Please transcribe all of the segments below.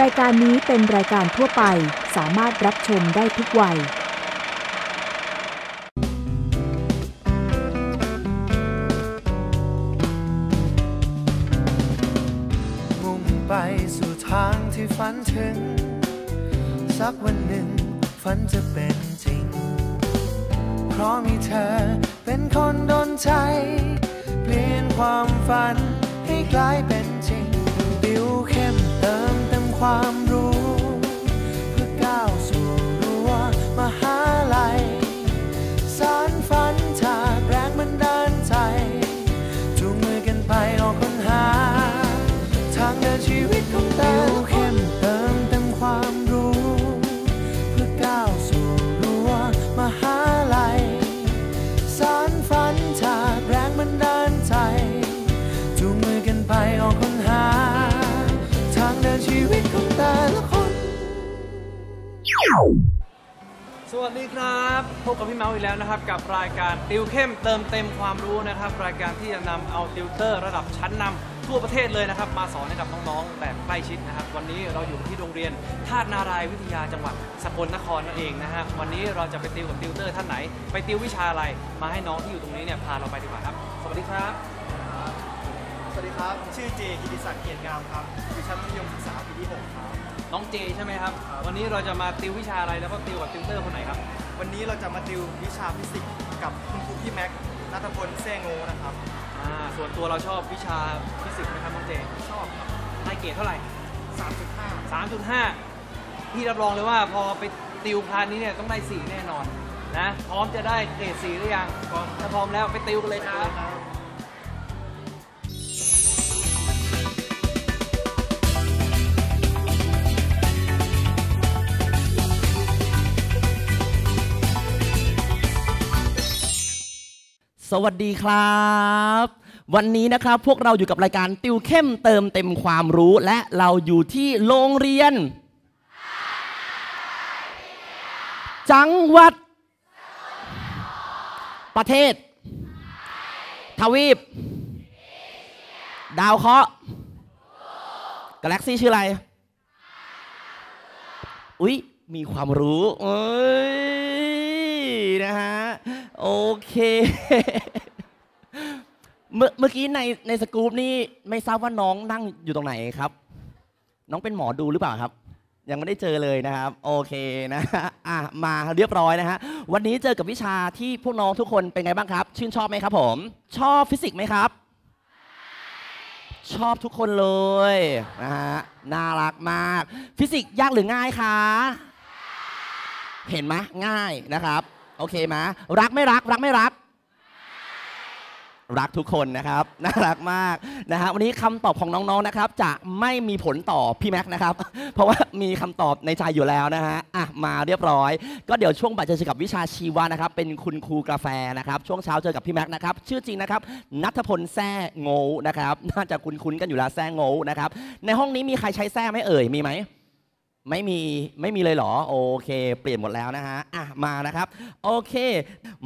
รายการนี้เป็นรายการทั่วไปสามารถรับชมได้ทุกวัย มุ่งไปสู่ทางที่ฝันถึง สักวันหนึ่ง ฝันจะเป็นจริง เพราะมีเธอเป็นคนดนใจ เปลี่ยนความฝัน ให้กลายเป็นจริงบิวเข้ม如。พบกับพี่เมาส์อีกแล้วนะครับกับรายการติวเข้มเติมเต็มความรู้นะครับ รายการที่จะนำเอาติวเตอร์ ระดับชั้นนำ ทั่วประเทศเลยนะครับ มาสอนให้กับน้องๆ แบบใกล้ชิดนะครับวันนี้เราอยู่ที่โรงเรียนธาตุนารายวิทยาจังหวัดสกลนครนั่นเองนะฮะวันนี้เราจะไปติวกับติวเตอร์ท่านไหน ไปติววิชาอะไรมาให้น้องที่อยู่ตรงนี้เนี่ยพาเราไปดีกว่าครับสวัสดีครับ สวัสดีครับชื่อเจกิติศักดิ์เกียรติงามครับอยู่ชั้นมัธยมศึกษาปีที่6ครับน้องเจใช่ไหมครับวันนี้เราจะมาติววิชาอะไรแล้วก็ติวกับติวเตอร์คนไหนครับวันนี้เราจะมาติววิชาฟิสิกส์กับคุณครูพี่แม็กนัทพลแซงโงนะครับอ่าส่วนตัวเราชอบวิชาฟิสิกส์นะครับน้องเจชอบครับให้เกรดเท่าไหร่ 3.5 3.5พี่รับรองเลยว่าพอไปติวพานนี้เนี่ยต้องได้ส่แน่นอนนะ พร้อมจะได้เกรดส่หรือยัง พร้อม ถ้าพร้อมแล้วไปติวกันเลยครับสวัสดีครับ วันนี้นะครับพวกเราอยู่กับรายการติวเข้มเติมเต็มความรู้และเราอยู่ที่โรงเรียน จังหวัด ประเทศ ทวีปดาวเคราะห์กาแล็กซี่ชื่ออะไรอุ๊ยมีความรู้เอ้ยนะฮะโอเคเมื่อเมื่อกี้ในในสกู๊ปนี่ไม่ทราบว่าน้องนั่งอยู่ตรงไหนครับ น้องเป็นหมอดูหรือเปล่าครับ ยังไม่ได้เจอเลยนะครับ โอเคนะอ่ะมาเรียบร้อยนะฮะวันนี้เจอกับวิชาที่พวกน้องทุกคนเป็นไงบ้างครับ ชื่นชอบไหมครับผม ชอบฟิสิกส์ไหมครับชอบทุกคนเลยนะฮะน่ารักมาก ฟิสิกส์ยากหรือง่ายคะเห็นไหมง่ายนะครับโอเคมารักไม่รักรักไม่รัก รักทุกคนนะครับน่ารักมากนะฮะวันนี้คำตอบของน้องๆนะครับจะไม่มีผลต่อพี่แม็กนะครับเพราะว่ามีคำตอบในใจอยู่แล้วนะฮะอ่ะมาเรียบร้อย ก็เดี๋ยวช่วงบ่ายจะเจอกับวิชาชีวะนะครับเป็นคุณครูกาแฟนะครับช่วงเช้าเจอกับพี่แม็กนะครับชื่อจริงนะครับนัทพลแซ่โง่นะครับน่าจะคุ้นๆกันอยู่แล้วแซ่โง่นะครับในห้องนี้มีใครใช้แซ่ไหมเอ่ย มีไหมไม่มีไม่มีเลยเหรอโอเค เปลี่ยนหมดแล้วนะฮะอ่ะมานะครับโอเค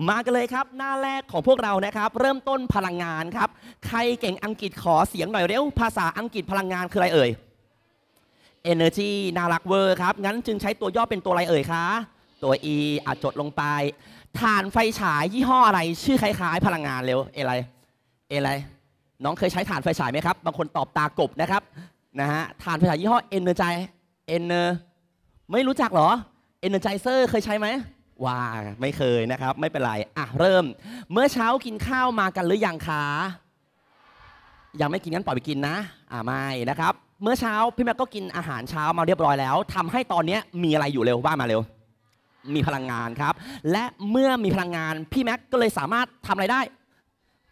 มากันเลยครับ หน้าแรกของพวกเรานะครับ เริ่มต้นพลังงานครับใครเก่งอังกฤษขอเสียงหน่อยเร็วภาษาอังกฤษพลังงานคืออะไรเอ่ย Energy น่ารักเวอร์ครับงั้นจึงใช้ตัวย่อเป็นตัวอะไรเอ่ยคะตัว E อัดจดลงไปถ่านไฟฉายยี่ห้ออะไร ชื่อคล้ายๆพลังงานเร็วอะไรอะไร น้องเคยใช้ถ่านไฟฉายไหมครับบางคนตอบตากบนะครับนะฮะถ่านไฟฉายยี่ห้อ Energy เอนเนอร์ไม่รู้จักหรอเอเนอร์ e จเซอร์เคยใช้ไหมว่าไม่เคยนะครับไม่เป็นไรอ่ะเริ่ม เมื่อเช้ากินข้าวมากันหรืออยังคะยังไม่กินงั้นปล่อยไปกินนะอ่าไม่นะครับเมื่อเช้าพี่แม็กก็กินอาหารเช้ามาเรียบร้อยแล้ว ทำให้ตอนนี้มีอะไรอยู่เร็วว่ามาเร็ว มีพลังงานครับ และเมื่อมีพลังงานพี่แม็กก็เลยสามารถทำอะไรได้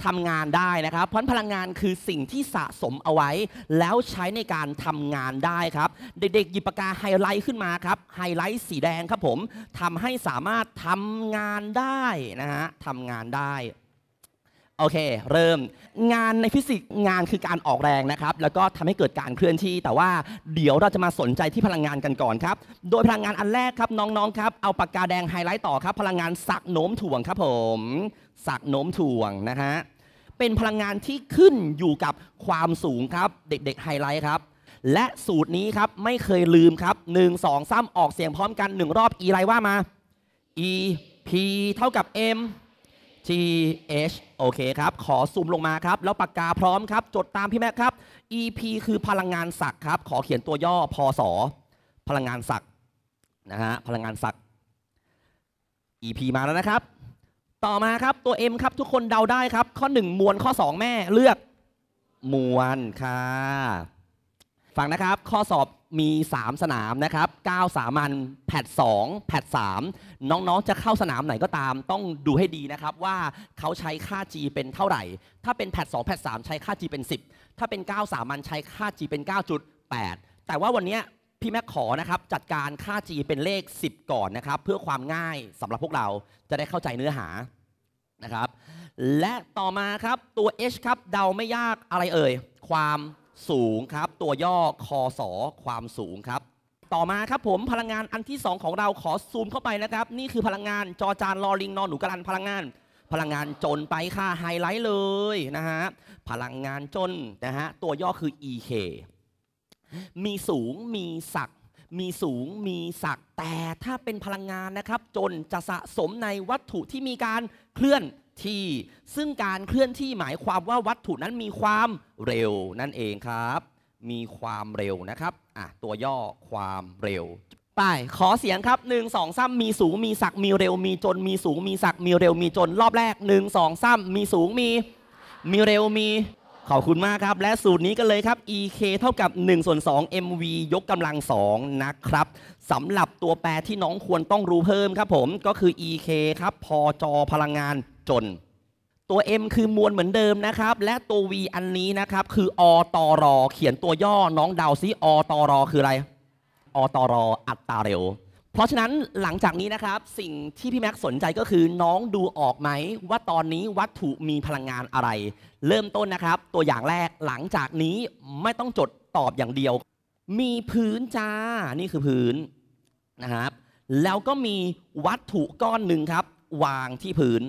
ทำงานได้นะครับ เพราะพลังงานคือสิ่งที่สะสมเอาไว้ แล้วใช้ในการทำงานได้ครับ เด็กๆหยิบปากกาไฮไลท์ขึ้นมาครับ ไฮไลท์สีแดงครับผมทำให้สามารถทำงานได้นะฮะทำงานได้โอเค เริ่ม งานในฟิสิกส์งานคือการออกแรงนะครับ แล้วก็ทำให้เกิดการเคลื่อนที่ แต่ว่าเดี๋ยวเราจะมาสนใจที่พลังงานกันก่อนครับ โดยพลังงานอันแรกครับน้องๆครับเอาปากกาแดงไฮไลท์ต่อครับ พลังงานสักโน้มถ่วงครับผมสักโน้มถ่วงนะฮะเป็นพลังงานที่ขึ้นอยู่กับความสูงครับ เด็กๆไฮไลท์ครับและสูตรนี้ครับไม่เคยลืมครับ1 2 3ออกเสียงพร้อมกัน 1 รอบ e ไรว่ามา e p เท่ากับ m t h โอเคครับ ขอซูมลงมาครับ แล้วปากกาพร้อมครับ จดตามพี่แม็กครับ EP คือพลังงานศักครับ ขอเขียนตัวย่อพอพลังงานศักนะฮะพลังงานศัก EP มาแล้วนะครับ ต่อมาครับ ตัว M ครับ ทุกคนเดาได้ครับ ข้อ 1 มวล ข้อ 2 แม่ เลือก มวลค่ะฟังนะครับข้อสอบมี 3 สนามนะครับ9สามัญแพท2แพท3น้องๆจะเข้าสนามไหนก็ตามต้องดูให้ดีนะครับว่าเขาใช้ค่า G เป็นเท่าไหร่ ถ้าเป็นแพท2แพท3ใช้ค่า G เป็น10 ถ้าเป็น9สามัญใช้ค่า G เป็น 9.8 แต่ว่าวันนี้พี่แม็กขอนะครับจัดการค่า G เป็นเลข 10 ก่อนนะครับเพื่อความง่ายสำหรับพวกเราจะได้เข้าใจเนื้อหานะครับและต่อมาครับตัว H ครับเดาไม่ยากอะไรเอ่ยความสูงครับตัวย่อคอสอความสูงครับต่อมาครับผมพลังงานอันที่2ของเราขอซูมเข้าไปนะครับนี่คือพลังงานจอจานลอลิงนอนหนูกระลันพลังงาน พลังงานจนไปค่ะไฮไลท์เลยนะฮะพลังงานจนนะฮะตัวย่อคือ EK มีสูงมีศักดมีสูงมีศักแต่ถ้าเป็นพลังงานนะครับจนจะสะสมในวัตถุที่มีการเคลื่อนที่ซึ่งการเคลื่อนที่หมายความว่าวัตถุนั้นมีความเร็ว นั่นเองครับ มีความเร็วนะครับอ่ะตัวย่อความเร็ว ไป ขอเสียงครับ 1 2 3มีสูงมีสัก มีเร็ว มีจน มีสูงมีสัก มีเร็วมีจน รอบแรก 1 2 3มีสูงมี มีเร็วมีขอบคุณมากครับ และสูตรนี้กันเลยครับ EK เท่ากับ1ส่วน2 MV ยกกำลัง2นะครับสำหรับตัวแปรที่น้องควรต้องรู้เพิ่มครับผม ก็คือ EK ครับพอจอพลังงานจน ตัว M คือมวลเหมือนเดิมนะครับ และตัว V อันนี้นะครับ คืออตรเขียนตัวย่อน้องเดาซิอตรคืออะไร อตรอัตราเร็วเพราะฉะนั้นหลังจากนี้นะครับ สิ่งที่พี่แม็กสนใจก็คือน้องดูออกไหมว่าตอนนี้วัตถุมีพลังงานอะไร เริ่มต้นนะครับ ตัวอย่างแรกหลังจากนี้ไม่ต้องจดตอบอย่างเดียว มีพื้นจ้านี่คือพื้นนะครับ แล้วก็มีวัตถุก้อนหนึ่งครับ วางที่พื้น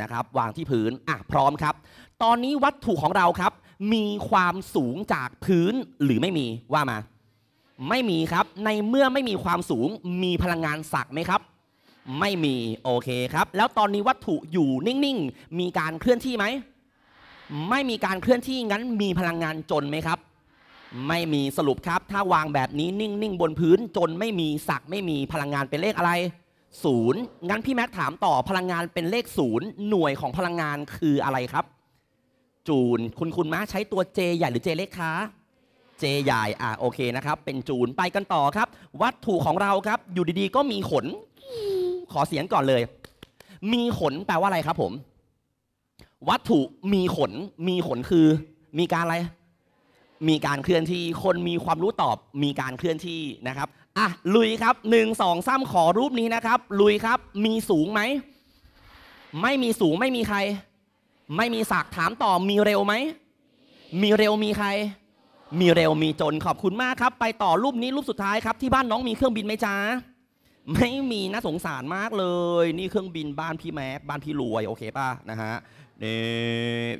นะครับ วางที่พื้นอ่ะพร้อมครับ ตอนนี้วัตถุของเราครับ มีความสูงจากพื้นหรือไม่มีว่ามาไม่มีครับในเมื่อไม่มีความสูงมีพลังงานศักไหมครับ ไม่มี โอเคครับ แล้วตอนนี้วัตถุอยู่นิ่ง ๆ มีการเคลื่อนที่ไหม ไม่มีการเคลื่อนที่งั้นมีพลังงานจนไหมครับ ไม่มีสรุปครับ ถ้าวางแบบนี้นิ่งๆบนพื้นจนไม่มีศักไม่มีพลังงานเป็นเลขอะไรศูนย์งั้นพี่แม็กถามต่อพลังงานเป็นเลขศูนย์หน่วยของพลังงานคืออะไรครับ จูนคุณคุณมาใช้ตัว J ใหญ่หรือ J เล็กคะเจใหญ่อ่ะโอเคนะครับเป็นจูนไปกันต่อครับ วัตถุของเราครับ อยู่ดีๆก็มีขน ขอเสียงก่อนเลย มีขนแปลว่าอะไรครับผม วัตถุมีขน มีขนคือ มีการอะไร มีการเคลื่อนที่ คนมีความรู้ตอบ มีการเคลื่อนที่นะครับอ่ะลุยครับหนึ่งสองสามขอรูปนี้นะครับ ลุยครับ มีสูงไหม ไม่มีสูงไม่มีใคร ไม่มีสักถามต่อมีเร็วไหมมีเร็วมีใครมีเร็วมีจนขอบคุณมากครับ ไปต่อรูปนี้รูปสุดท้ายครับที่บ้านน้องมีเครื่องบินไหมจ้า ไม่มีนะสงสารมากเลย นี่เครื่องบินบ้านพี่แม็กบ้านพี่รวยโอเคป่ะนะฮะนี่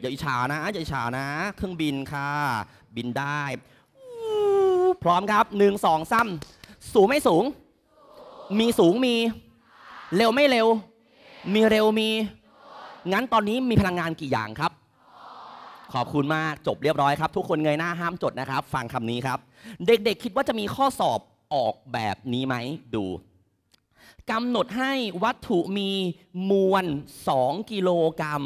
อย่าอิจฉานะอย่าอิจฉานะ เครื่องบินค่ะ บินได้ พร้อมครับหนึ่งสองซ้ำสูงไม่สูง มีสูงมี เร็วไม่เร็ว มีเร็วมี งั้นตอนนี้มีพลังงานกี่อย่างครับขอบคุณมาก จบเรียบร้อยครับ ทุกคนเงยหน้าห้ามจดนะครับ ฟังคำนี้ครับ เด็กๆคิดว่าจะมีข้อสอบออกแบบนี้ไหม ดูกำหนดให้วัตถุมีมวล 2 กิโลกรัม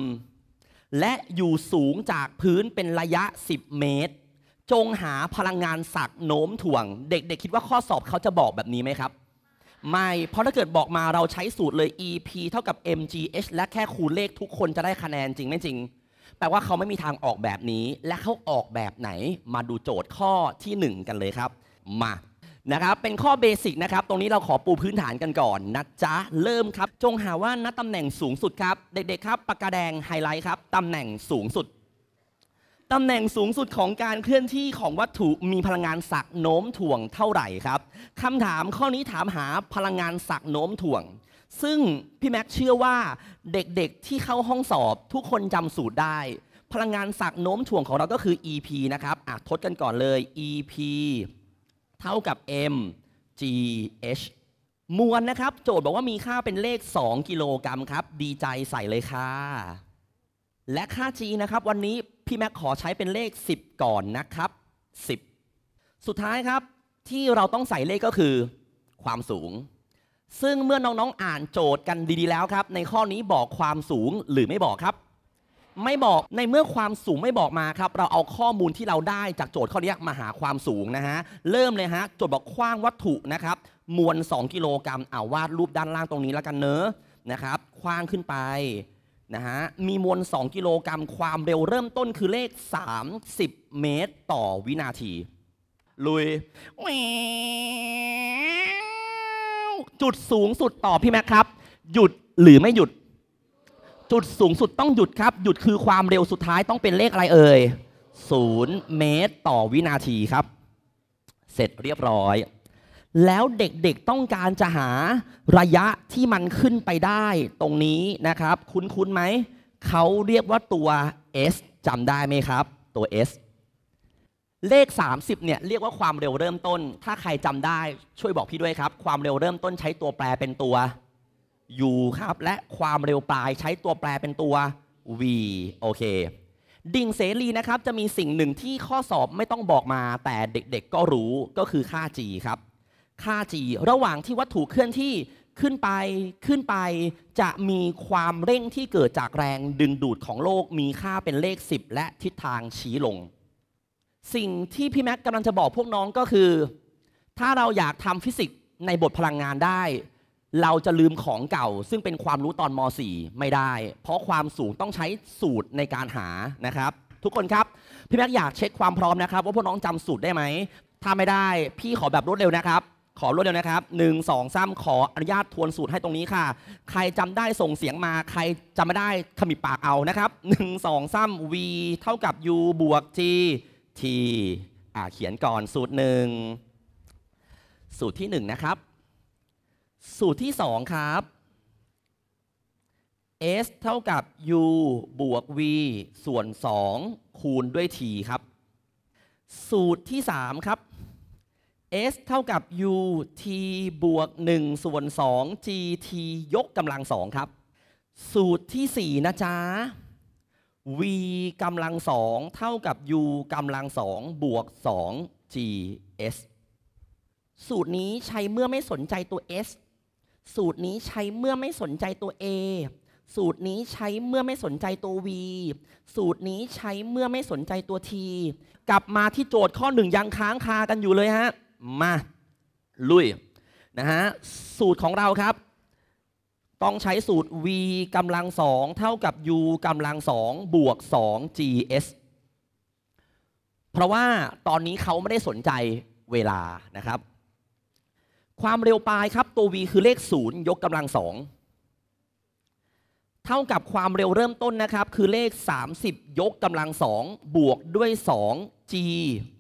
และอยู่สูงจากพื้นเป็นระยะ 10 เมตร จงหาพลังงานศักโน้มถ่วง เด็กๆคิดว่าข้อสอบเขาจะบอกแบบนี้ไหมครับ ไม่ เพราะถ้าเกิดบอกมาเราใช้สูตรเลย EP เท่ากับ mgh และแค่คูณเลขทุกคนจะได้คะแนนจริงไม่จริงแปลว่าเขาไม่มีทางออกแบบนี้และเขาออกแบบไหน มาดูโจทย์ข้อที่ 1 กันเลยครับ มานะครับเป็นข้อเบสิกนะครับ ตรงนี้เราขอปูพื้นฐานกันก่อนนะจ๊ะ เริ่มครับ จงหาว่าณตำแหน่งสูงสุดครับ เด็กๆครับปากกาแดงไฮไลท์ครับ ตำแหน่งสูงสุด ตำแหน่งสูงสุดของการเคลื่อนที่ของวัตถุมีพลังงานศักโน้มถ่วงเท่าไหร่ครับคำถามข้อนี้ถามหาพลังงานศักโน้มถ่วงซึ่งพี่แม็กเชื่อว่าเด็กๆที่เข้าห้องสอบทุกคนจำสูตรได้ พลังงานศักโน้มถ่วงของเราก็คือ EP นะครับอ่ะทดกันก่อนเลย EP เท่ากับ m g h มวลนะครับ โจทย์บอกว่ามีค่าเป็นเลข 2 กิโลกรัมครับ ดีใจใส่เลยค่ะและค่า g นะครับ วันนี้พี่แม็กขอใช้เป็นเลข 10 ก่อนนะครับ 10 สุดท้ายครับที่เราต้องใส่เลขก็คือ ความสูงซึ่งเมื่อน้องๆอ่านโจทย์กันดีๆแล้วครับในข้อนี้บอกความสูงหรือไม่บอกครับ ไม่บอกในเมื่อความสูงไม่บอกมาครับเราเอาข้อมูลที่เราได้จากโจทย์ข้อนี้มาหาความสูงนะฮะเริ่มเลยฮะโจทย์บอกกว้างวัตถุนะครับมวล 2 กิโลกรัมเอาวาดรูปด้านล่างตรงนี้แล้วกันเนอะนะครับกว้างขึ้นไปนะฮะมีมวล 2 กิโลกรัมความเร็วเริ่มต้นคือเลข 30 เมตรต่อวินาทีลุยจุดสูงสุดต่อพี่แม็กครับ หยุดหรือไม่หยุด จุดสูงสุดต้องหยุดครับ หยุดคือความเร็วสุดท้ายต้องเป็นเลขอะไรเอ่ยศูนย์เมตรต่อวินาทีครับ เสร็จเรียบร้อย แล้วเด็กๆต้องการจะหาระยะที่มันขึ้นไปได้ตรงนี้นะครับ คุ้นๆไหม เขาเรียกว่าตัว S จำได้ไหมครับ ตัว S เลข 30เนี่ยเรียกว่าความเร็วเริ่มต้น ถ้าใครจำได้ช่วยบอกพี่ด้วยครับ ความเร็วเริ่มต้นใช้ตัวแปรเป็นตัว u ครับและความเร็วปลายใช้ตัวแปรเป็นตัว v โอเคดิ่งเสรีนะครับจะมีสิ่งหนึ่งที่ข้อสอบไม่ต้องบอกมา แต่เด็ก ๆก็รู้ก็คือค่า g ครับค่า g ระหว่างที่วัตถุเคลื่อนที่ขึ้นไปขึ้นไปจะมีความเร่งที่เกิดจากแรงดึงดูดของโลกมีค่าเป็นเลข 10 และทิศทางชี้ลงสิ่งที่พี่แม็กกำลังจะบอกพวกน้องก็คือ ถ้าเราอยากทำฟิสิกส์ในบทพลังงานได้ เราจะลืมของเก่า ซึ่งเป็นความรู้ตอนม .4 ไม่ได้ เพราะความสูง ต้องใช้สูตรในการหานะครับ ทุกคนครับพี่แม็กอยากเช็คความพร้อมนะครับว่าพวกน้องจำสูตรได้ไหมถ้าไม่ได้ พี่ขอแบบรวดเร็วนะครับ ขอรวดเร็วนะครับหนึ่งสองขออนุญาตทวนสูตรให้ตรงนี้ค่ะใครจำได้ส่งเสียงมาใครจำไม่ได้ขมิบปากเอานะครับหนึ่งสองสา v เท่ากับ u บวก g ที่เขียนก่อนสูตรหนึ่ง สูตรที่หนึ่งนะครับ สูตรที่สองครับ s เท่ากับ u บวก v ส่วน 2 คูณด้วย t ครับ สูตรที่ 3 ครับ s เท่ากับ u t บวก 1 ส่วน 2 g t ยกกำลัง 2 ครับ สูตรที่ 4 นะจ๊ะ v กำลังสองเท่ากับ u กำลังสองบวก2 gs สูตรนี้ใช้เมื่อไม่สนใจตัว s สูตรนี้ใช้เมื่อไม่สนใจตัว a สูตรนี้ใช้เมื่อไม่สนใจตัว v สูตรนี้ใช้เมื่อไม่สนใจตัว t กลับมาที่โจทย์ข้อหนึ่งยังค้างคากันอยู่เลยฮะมาลุยนะฮะ สูตรของเราครับต้องใช้สูตร v กำลังสองเท่ากับ u กำลังสองบวก 2 gs เพราะว่าตอนนี้เขาไม่ได้สนใจเวลานะครับ ความเร็วปลายครับตัว v คือเลข 0 ยกกำลังสองเท่ากับความเร็วเริ่มต้นนะครับ คือเลข 30 ยกกำลังสองบวกด้วย 2g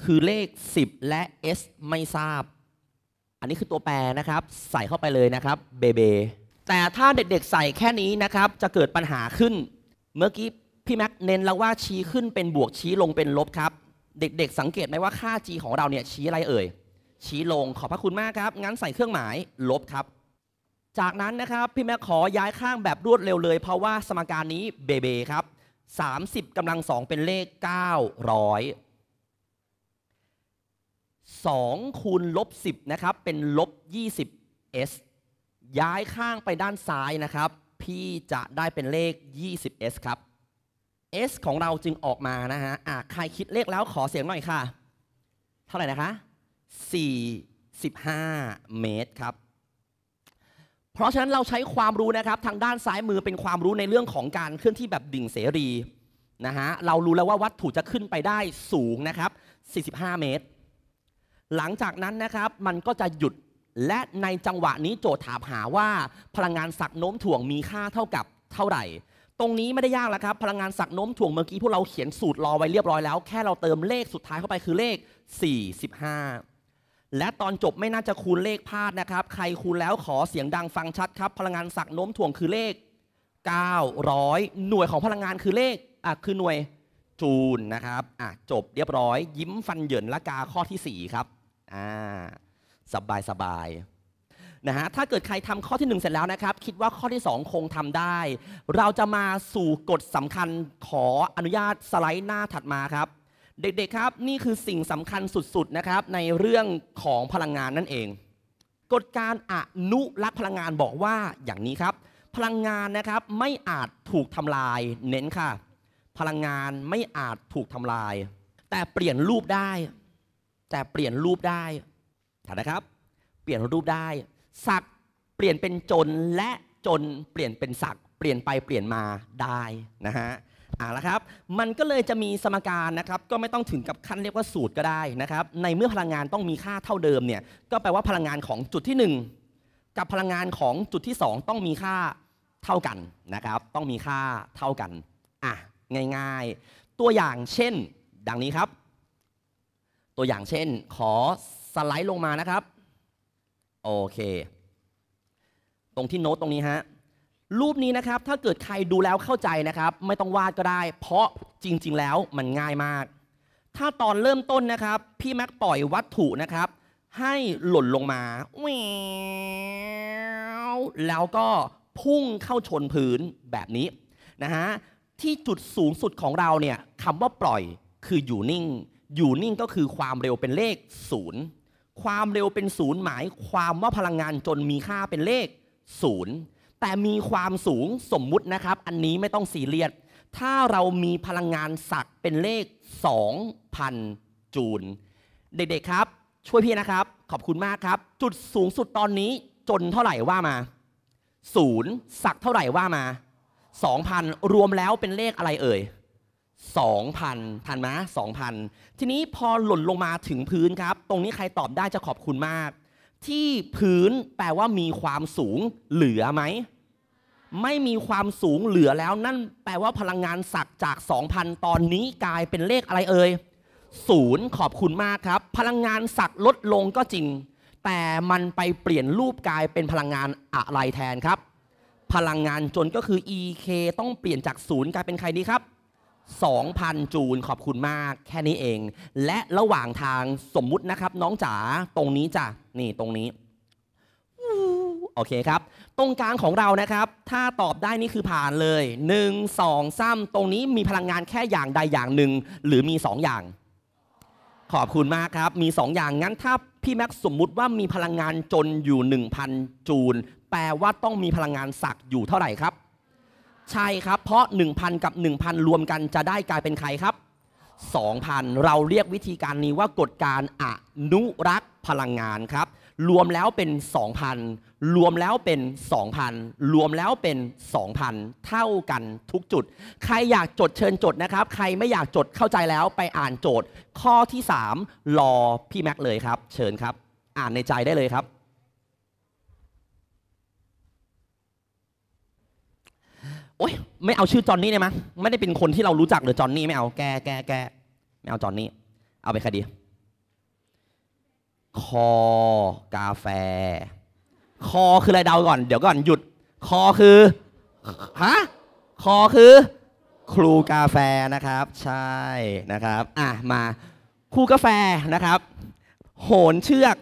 คือเลข 10 และ s ไม่ทราบ อันนี้คือตัวแปรนะครับใส่เข้าไปเลยนะครับเบเบแต่ถ้าเด็กๆ ใส่แค่นี้นะครับจะเกิดปัญหาขึ้น เมื่อกี้ พี่แม็กเน้นแล้วว่าชี้ขึ้นเป็นบวกชี้ลงเป็นลบครับเด็กๆ สังเกตไหมว่าค่า g ของเราเนี่ยชี้อะไรเอ่ย ชี้ลงขอบพระคุณมากครับงั้นใส่เครื่องหมายลบครับ จากนั้นนะครับพี่แม็กขอย้ายข้างแบบรวดเร็วเลย เพราะว่าสมการนี้เบเบครับ30กำลัง 2เป็นเลข 900 2คูณลบ10นะครับเป็นลบ 20s ย้ายข้างไปด้านซ้ายนะครับพี่จะได้เป็นเลข 20s ครับ s ของเราจึงออกมานะฮะะใครคิดเลขแล้วขอเสียงหน่อยค่ะ เท่าไหร่นะคะ45เมตรครับ เพราะฉะนั้นเราใช้ความรู้นะครับทางด้านซ้ายมือเป็นความรู้ในเรื่องของการเคลื่อนที่แบบดิ่งเสรีนะฮะเรารู้แล้วว่าวัตถุจะขึ้นไปได้สูงนะครับ 45 เมตร หลังจากนั้นนะครับมันก็จะหยุดและในจังหวะนี้โจทย์ถามหาว่าพลังงานสักโน้มถ่วงมีค่าเท่ากับเท่าไหร่ ตรงนี้ไม่ได้ยากแล้วครับพลังงานสักโน้มถ่วงเมื่อกี้พวกเราเขียนสูตรรอไว้เรียบร้อยแล้วแค่เราเติมเลขสุดท้ายเข้าไปคือเลข 45 และตอนจบไม่น่าจะคูณเลขพลาดนะครับ ใครคูณแล้วขอเสียงดังฟังชัดครับพลังงานสักโน้มถ่วงคือเลข900หน่วยของพลังงานคือเลขอ่ะคือหน่วย จูลนะครับอ่ะจบเรียบร้อย ยิ้มฟันเหยินละกาข้อที่ 4 ครับอ่าสบายสบายนะฮะ ถ้าเกิดใครทำข้อที่ 1 เสร็จแล้วนะครับ คิดว่าข้อที่ 2 คงทำได้ เราจะมาสู่กฎสำคัญขออนุญาตสไลด์หน้าถัดมาครับ เด็กๆครับนี่คือสิ่งสำคัญสุดๆนะครับในเรื่องของพลังงานนั่นเอง กฎการอนุรักษ์พลังงานบอกว่าอย่างนี้ครับ พลังงานนะครับไม่อาจถูกทำลายเน้นค่ะ พลังงานไม่อาจถูกทำลาย แต่เปลี่ยนรูปได้ แต่เปลี่ยนรูปได้ถัดนะครับ เปลี่ยนรูปได้ สัก เปลี่ยนเป็นจนและจนเปลี่ยนเป็นสัก เปลี่ยนไปเปลี่ยนมาได้นะฮะอ่าละครับ มันก็เลยจะมีสมการนะครับ ก็ไม่ต้องถึงกับขั้นเรียกว่าสูตรก็ได้นะครับ ในเมื่อพลังงานต้องมีค่าเท่าเดิมเนี่ย ก็แปลว่าพลังงานของจุดที่ 1 กับพลังงานของจุดที่ 2 ต้องมีค่าเท่ากันนะครับ ต้องมีค่าเท่ากัน อ่ะ ง่ายๆ ตัวอย่างเช่น ดังนี้ครับ ตัวอย่างเช่นขอสไลด์ลงมานะครับ โอเค ตรงที่โน้ตตรงนี้ฮะรูปนี้นะครับถ้าเกิดใครดูแล้วเข้าใจนะครับ ไม่ต้องวาดก็ได้ เพราะจริงๆ แล้วมันง่ายมาก ถ้าตอนเริ่มต้นนะครับ พี่แม็กปล่อยวัตถุนะครับ ให้หล่นลงมาแแล้วก็พุ่งเข้าชนพื้นแบบนี้นะฮะที่จุดสูงสุดของเราเนี่ยคำว่าปล่อยคืออยู่นิ่งอยู่นิ่งก็คือความเร็วเป็นเลขศูนย์ความเร็วเป็นศูนย์หมาย ความว่าพลังงานจนมีค่าเป็นเลขศูนย์แต่มีความสูงสมมุตินะครับ อันนี้ไม่ต้องซีเรียสถ้าเรามีพลังงานศักเป็นเลข 2,000 จูลเด็กๆครับ ช่วยพี่นะครับ ขอบคุณมากครับ จุดสูงสุดตอนนี้จนเท่าไหร่ว่ามาศูนย์ศักเท่าไหร่ว่ามา2,000รวมแล้วเป็นเลขอะไรเอ่ย2,000ทันไหม2,000 ทีนี้พอหล่นลงมาถึงพื้นครับ ตรงนี้ใครตอบได้จะขอบคุณมาก ที่พื้นแปลว่ามีความสูงเหลือไหมไม่มีความสูงเหลือแล้ว นั่นแปลว่าพลังงานศักจาก 2,000 ตอนนี้กลายเป็นเลขอะไรเอ่ยศูนย์ขอบคุณมากครับ พลังงานศักลดลงก็จริง แต่มันไปเปลี่ยนรูปกายเป็นพลังงานอะไรแทนครับ พลังงานจนก็คือ EK ต้องเปลี่ยนจากศูนย์กลายเป็นใครดีครับ2,000จูนขอบคุณมาก แค่นี้เอง และระหว่างทางสมมุตินะครับ น้องจ๋าตรงนี้จ้ะนี่ตรงนี้ โอเคครับ ตรงกลางของเรานะครับ ถ้าตอบได้นี่คือผ่านเลย1 2 3ตรงนี้มีพลังงานแค่อย่างใดอย่างหนึ่งหรือมี 2 อย่าง ขอบคุณมากครับมี 2 อย่างงั้นถ้าพี่แม็กสมมุติว่ามีพลังงานจนอยู่ 1,000 จูลแปลว่าต้องมีพลังงานศักอยู่เท่าไหร่ครับใช่ครับ เพราะ 1,000 กับ 1,000 รวมกันจะได้กลายเป็นใครครับ2,000 เราเรียกวิธีการนี้ว่ากฎการอนุรักษ์พลังงานครับ รวมแล้วเป็น 2,000 รวมแล้วเป็น 2,000 รวมแล้วเป็น 2,000 เท่ากันทุกจุด ใครอยากจดเชิญจดนะครับ ใครไม่อยากจดเข้าใจแล้วไปอ่านโจทย์ ข้อที่ 3 รอพี่แม็กเลยครับ เชิญครับ อ่านในใจได้เลยครับโอ๊ยไม่เอาชื่อจอนนี่เลยมั้ยไม่ได้เป็นคนที่เรารู้จักหรือจอนนี่ไม่เอาแกแกแกไม่เอาจอนนี่เอาไปคดี คอกาแฟ คอคืออะไรเดาก่อนเดี๋ยวก่อนหยุด คอคือ ฮะ คอคือครูกาแฟนะครับ ใช่นะครับ อ่ะ มาครูกาแฟนะครับ โหนเชือก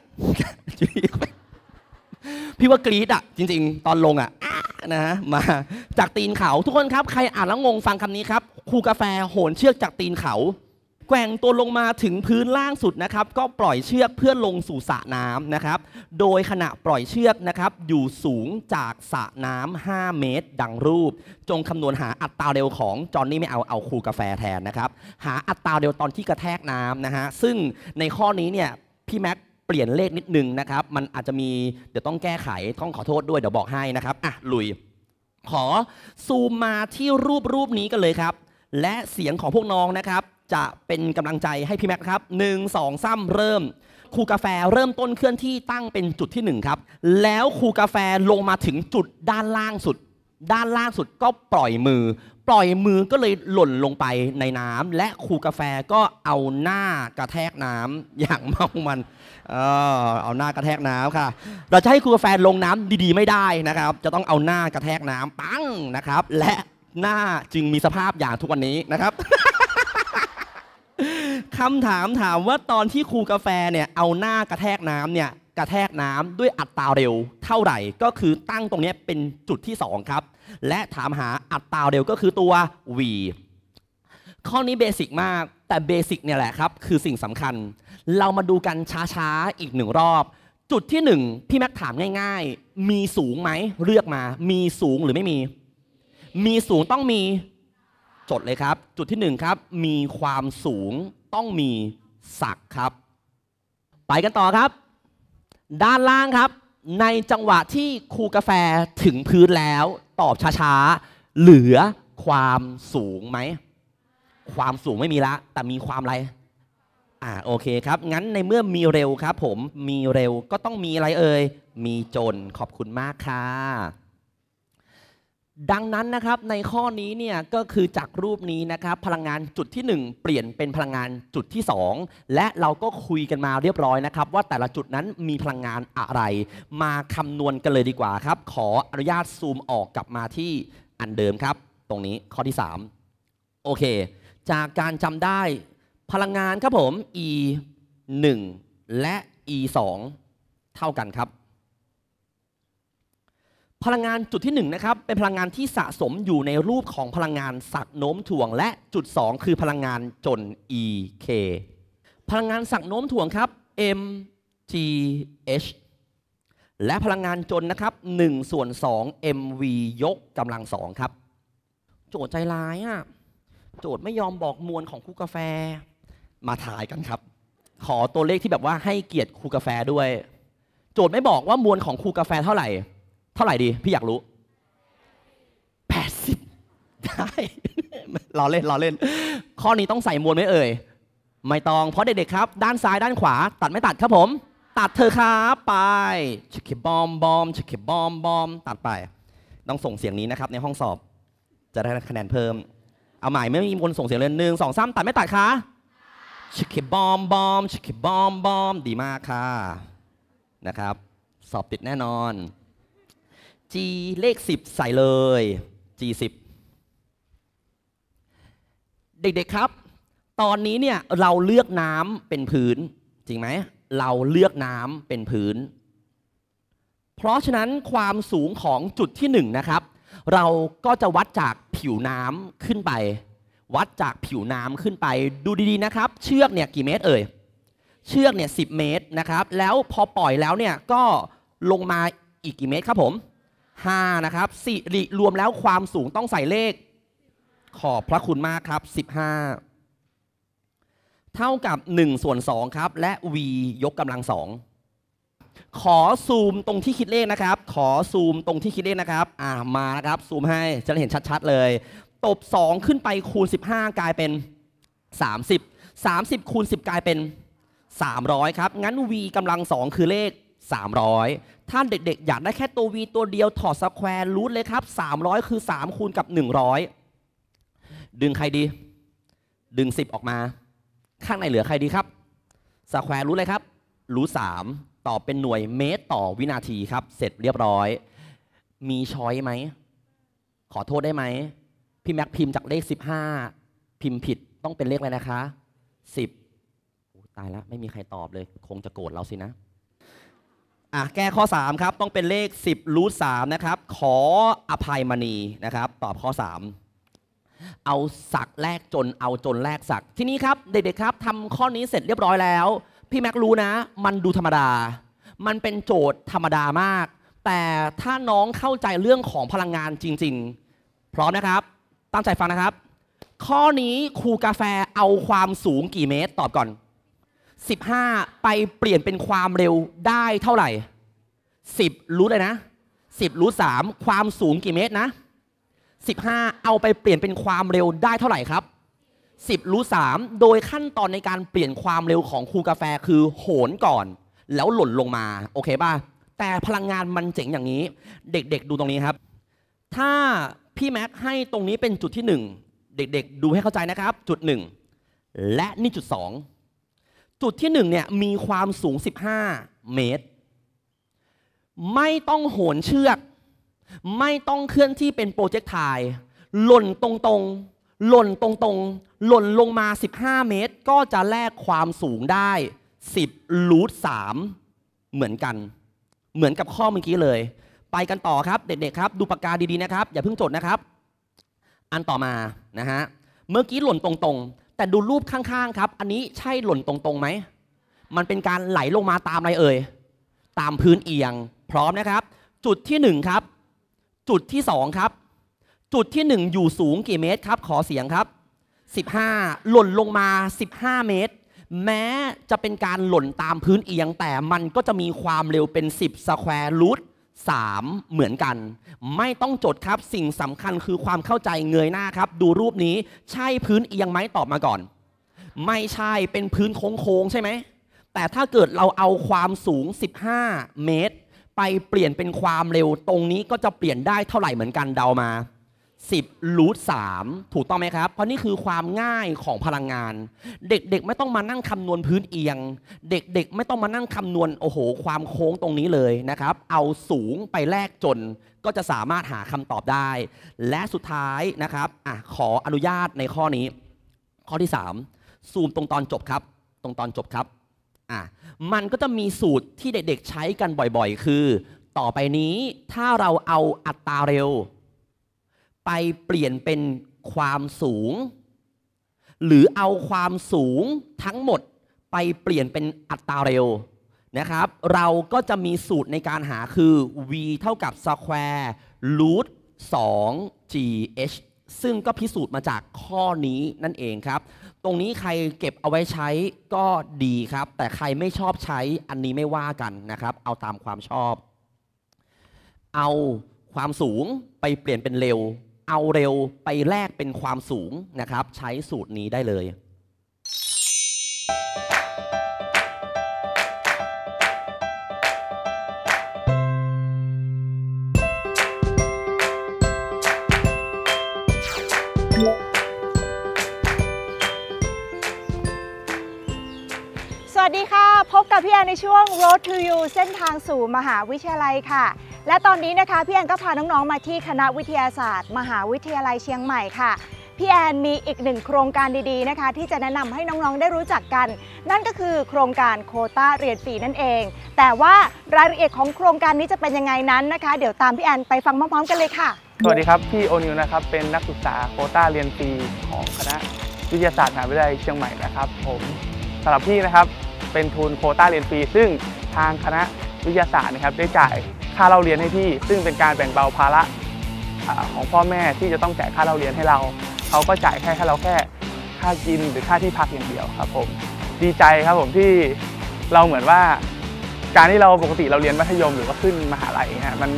พี่ว่ากรีดอ่ะจริงๆตอนลงอ่ะนะฮะมาจากตีนเขาทุกคนครับใครอ่านแล้วงงฟังคำนี้ครับครูกาแฟโหนเชือกจากตีนเขา แกว่งตัวลงมาถึงพื้นล่างสุดนะครับก็ปล่อยเชือกเพื่อลงสู่สระน้ำนะครับโดยขณะปล่อยเชือกนะครับอยู่สูงจากสระน้ำ 5 เมตร ดังรูป จงคำนวณหาอัตราเร็วของจอนนี่ไม่เอาเอาครูกาแฟแทนนะครับหาอัตราเร็วตอนที่กระแทกน้ำนะฮะซึ่งในข้อนี้เนี่ยพี่แม็กปลี่ยนเลขนิดนึงนะครับ มันอาจจะมี เดี๋ยวต้องแก้ไขต้องขอโทษด้วย เดี๋ยวบอกให้นะครับอ่ะลุยขอซูมมาที่รูปรูปนี้กันเลยครับ และเสียงของพวกน้องนะครับ จะเป็นกำลังใจให้พี่แม็กครับหนึ่งสองซ้ำเริ่ม ครูกาแฟเริ่มต้นเคลื่อนที่ตั้งเป็นจุดที่1ครับ แล้วครูกาแฟลงมาถึงจุดด้านล่างสุด ด้านล่างสุดก็ปล่อยมือ ปล่อยมือก็เลยหล่นลงไปในน้ำ และครูกาแฟก็เอาหน้ากระแทกน้ำอย่างเมามันเอเอาหน้ากระแทกน้ำค่ะ เราจะให้ครูกาแฟลงน้ำดีๆ ไม่ได้นะครับ จะต้องเอาหน้ากระแทกน้ำปังนะครับ และหน้าจึงมีสภาพอย่างทุกวันนี้นะครับคำถามถามว่าตอนที่ครูกาแฟเนี่ยเอาหน้ากระแทกน้ำเนี่ยกระแทกน้ำด้วยอัตราเร็ว เท่าไหร่ก็คือตั้งตรงนี้เป็นจุดที่2ครับ และถามหาอัตราเร็วก็คือตัว v ข้อนี้เบสิกมากแต่เบสิกเนี่ยแหละครับ คือสิ่งสำคัญเรามาดูกันช้าๆอีกหนึ่งรอบ จุดที่หนึ่งพี่แม็กถามง่าย ๆ มีสูงไหมเลือกมา มีสูงหรือไม่มี มีสูงต้องมีจดเลยครับ จุดที่หนึ่งครับมีความสูงต้องมีศักครับ ไปกันต่อครับ ด้านล่างครับ ในจังหวะที่ครูกาแฟถึงพื้นแล้วตอบช้าๆเหลือความสูงไหมความสูงไม่มีละ แต่มีความอะไรอ่าโอเคครับ งั้นในเมื่อมีเร็วครับผมมีเร็วก็ต้องมีอะไรเอ่ยมีจนขอบคุณมากค่ะดังนั้นนะครับในข้อนี้เนี่ยก็คือจากรูปนี้นะครับ พลังงานจุดที่ 1 เปลี่ยนเป็นพลังงานจุดที่ 2 และเราก็คุยกันมาเรียบร้อยนะครับว่าแต่ละจุดนั้นมีพลังงานอะไร มาคำนวณกันเลยดีกว่าครับ ขออนุญาตซูมออกกลับมาที่อันเดิมครับ ตรงนี้ข้อที่3โอเคจากการจำได้พลังงานครับผม e 1และ e 2เท่ากันครับ พลังงานจุดที่1นะครับเป็นพลังงานที่สะสมอยู่ในรูปของพลังงานสักโน้มถ่วง และจุด 2 คือพลังงานจน e k พลังงานสักโน้มถ่วงครับ m g h และพลังงานจนนะครับ1ส่วน2 mv ยกกำลัง 2 ครับ โจทย์ใจร้ายอะ่ะโจทย์ไม่ยอมบอกมวลของคู่กาแฟมาทายกันครับ ขอตัวเลขที่แบบว่าให้เกียรติครูกาแฟด้วย โจทย์ไม่บอกว่ามวลของครูกาแฟเท่าไหร่ เท่าไหร่ดี พี่อยากรู้แิบได้ล้อเล่นล้อเล่น ข้อนี้ต้องใส่มวลไหมเอ่ย ไม่ต้อง เพราะเด็กๆครับด้านซ้ายด้านขวา ตัดไม่ตัดครับผม ตัดเธอครับไปชี้บอมบอมชี้บอมบอม ตัดไป ต้องส่งเสียงนี้นะครับ ในห้องสอบ จะได้คะแนนเพิ่ม เอาหมายไม่มีคนส่งเสียงเลยหนึ่งสองสามตัดไม่ตัดคะชิคกี้บอม บอม ชิคกี้บอม บอม ดีมากค่ะนะครับ สอบติดแน่นอน G เลข 10 ใส่เลย G 10 เด็กๆครับ ตอนนี้เนี่ยเราเลือกน้ำเป็นพื้น จริงไหม เราเลือกน้ำเป็นพื้น เพราะฉะนั้นความสูงของจุดที่ 1 นะครับ เราก็จะวัดจากผิวน้ำขึ้นไปวัดจากผิวน้ำขึ้นไปดูดีๆนะครับ เชือกเนี่ยกี่เมตรเอ่ยเชือกเนี่ยสิเมตรนะครับแล้วพอปล่อยแล้วเนี่ยก็ลงมาอีกกี่เมตรครับผม 5 นะครับสิริรวมแล้วความสูงต้องใส่เลข ขอบพระคุณมากครับ 15 เท่ากับ 1 ส่วน2ครับและ v ยกกำลัง 2 ขอซูมตรงที่คิดเลขนะครับ ขอซูมตรงที่คิดเลขนะครับ อ่ามานะครับซูมให้จะเห็นชัดๆเลยตบ 2 ขึ้นไปคูณ 15 กลายเป็น 30 30 คูณ 10 กลายเป็น 300 ครับ งั้น v กำลัง 2 คือเลข 300ท้านเด็กๆ อยากได้แค่ตัว v ตัวเดียวถอดสแควร์รูทเลยครับ 300 คือ 3 คูณกับ 100 ดึงใครดี ดึง 10 ออกมา ข้างในเหลือใครดีครับสแควร์รูทเลยครับรูท3ตอบเป็นหน่วยเมตรต่อวินาทีครับเสร็จเรียบร้อย มีช้อยไหม ขอโทษได้ไหมพี่แม็กพิมพ์จากเลขสิบห้าพิมพ์ผิดต้องเป็นเลขอะไรนะคะสิบตายแล้วไม่มีใครตอบเลย คงจะโกรธเราสินะอ่ะแก้ข้อ 3 ครับ ต้องเป็นเลข 10รูทสามนะครับ ขออภัยมณีนะครับ ตอบข้อ 3 เอาสักแลกจนเอาจนแลกสัก ทีนี้ครับ เด็กๆครับทำข้อนี้เสร็จเรียบร้อยแล้ว พี่แม็กรู้นะ มันดูธรรมดา มันเป็นโจทย์ธรรมดามาก แต่ถ้าน้องเข้าใจเรื่องของพลังงานจริงๆพร้อมนะครับตั้งใจฟังนะครับ ข้อนี้ครูกาแฟเอาความสูงกี่เมตรตอบก่อน 15 ไปเปลี่ยนเป็นความเร็วได้เท่าไหร่ 10 รู้เลยนะ 10 รู้สามความสูงกี่เมตรนะ 15 เอาไปเปลี่ยนเป็นความเร็วได้เท่าไหร่ครับ 10 รู้สามโดยขั้นตอนในการเปลี่ยนความเร็วของครูกาแฟคือโหนก่อน แล้วหล่นลงมา โอเคป่ะแต่พลังงานมันเจ๋งอย่างนี้ เด็กๆดูตรงนี้ครับ ถ้าพี่แม็กให้ตรงนี้เป็นจุดที่ 1 เด็กๆดูให้เข้าใจนะครับจุด 1 และนี่จุด 2 จุดที่1เนี่ยมีความสูง 15 เมตร ไม่ต้องโหนเชือก ไม่ต้องเคลื่อนที่เป็นโปรเจกต์ถ่ายหล่นตรงๆหล่นตรงๆ หล่นลงมา 15 เมตร ก็จะแลกความสูงได้ 10รูท3เหมือนกัน เหมือนกับข้อเมื่อกี้เลยไปกันต่อครับเด็กๆครับดูปากกาดีๆนะครับ อย่าเพิ่งจดนะครับ อันต่อมานะฮะเมื่อกี้หล่นตรงๆ แต่ดูรูปข้างๆ ครับ อันนี้ใช่หล่นตรงๆไหมมันเป็นการไหลลงมาตามอะไรเอ่ยตามพื้นเอียง พร้อมนะครับ จุดที่1ครับจุดที่2ครับจุดที่ 1 อยู่สูงกี่เมตรครับขอเสียงครับ 15 หล่นลงมา 15 เมตร แม้จะเป็นการหล่นตามพื้นเอียง แต่มันก็จะมีความเร็วเป็น10สแควร์รูท3เหมือนกัน ไม่ต้องจดครับสิ่งสำคัญคือความเข้าใจเงยหน้าครับ ดูรูปนี้ใช่พื้นเอียงไหมตอบมาก่อน ไม่ใช่เป็นพื้นโค้งๆ ใช่ไหม แต่ถ้าเกิดเราเอาความสูง 15 เมตร ไปเปลี่ยนเป็นความเร็วตรงนี้ก็จะเปลี่ยนได้เท่าไหร่เหมือนกันเดามา10รูทสามถูกต้องไหมครับ เพราะนี่คือความง่ายของพลังงาน เด็กๆ ไม่ต้องมานั่งคำนวณพื้นเอียง เด็กๆไม่ต้องมานั่งคำนวณโอ้โหความโค้งตรงนี้เลยนะครับเอาสูงไปแลกจนก็จะสามารถหาคำตอบได้ และสุดท้ายนะครับอ่ะขออนุญาตในข้อนี้ ข้อที่3ซูมตรงตอนจบครับ ตรงตอนจบครับอ่ะมันก็จะมีสูตรที่เด็กๆใช้กันบ่อยๆ คือ ต่อไปนี้ถ้าเราเอาอัตราเร็วไปเปลี่ยนเป็นความสูง หรือเอาความสูงทั้งหมดไปเปลี่ยนเป็นอัตราเร็วนะครับ เราก็จะมีสูตรในการหาคือ v เท่ากับ square root 2 gh ซึ่งก็พิสูจน์มาจากข้อนี้นั่นเองครับ ตรงนี้ใครเก็บเอาไว้ใช้ก็ดีครับ แต่ใครไม่ชอบใช้อันนี้ไม่ว่ากันนะครับ เอาตามความชอบ เอาความสูงไปเปลี่ยนเป็นเร็วเอาเร็วไปแลกเป็นความสูงนะครับ ใช้สูตรนี้ได้เลย สวัสดีค่ะ พบกับพี่แอนในช่วง Road to You เส้นทางสู่มหาวิทยาลัยค่ะและตอนนี้นะคะพี่แอนก็พาน้องๆมาที่คณะวิทยาศาสตร์มหาวิทยาลัยเชียงใหม่ค่ะพี่แอนมีอีกหนึ่งโครงการดีๆนะคะที่จะแนะนำให้น้องๆได้รู้จักกัน นั่นก็คือโครงการโคต้าเรียนฟรีนั่นเอง แต่ว่ารายละเอียดของโครงการนี้จะเป็นยังไงนั้นนะคะเดี๋ยวตามพี่แอนไปฟังพร้อมๆกันเลยค่ะสวัสดีครับ พี่โอนิวนะครับเป็นนักศึกษาโคต้าเรียนฟรีของคณะวิทยาศาสตร์มหาวิทยาลัยเชียงใหม่นะครับผมสำหรับพี่นะครับเป็นทุนโคต้าเรียนฟรีซึ่งทางคณะวิทยาศาสตร์นะครับได้จ่ายค่าเล่าเรียนให้พี่ ซึ่งเป็นการแบ่งเบาภาระของพ่อแม่ที่จะต้องจ่ายค่าเล่าเรียนให้เรา เขาก็จ่ายแค่ให้เราแค่ค่ากินหรือค่าที่พักอย่างเดียวครับ ผมดีใจครับผมที่เราเหมือนว่า การที่เราปกติเราเรียนมัธยมหรือว่าขึ้นมหาลัยฮะมัน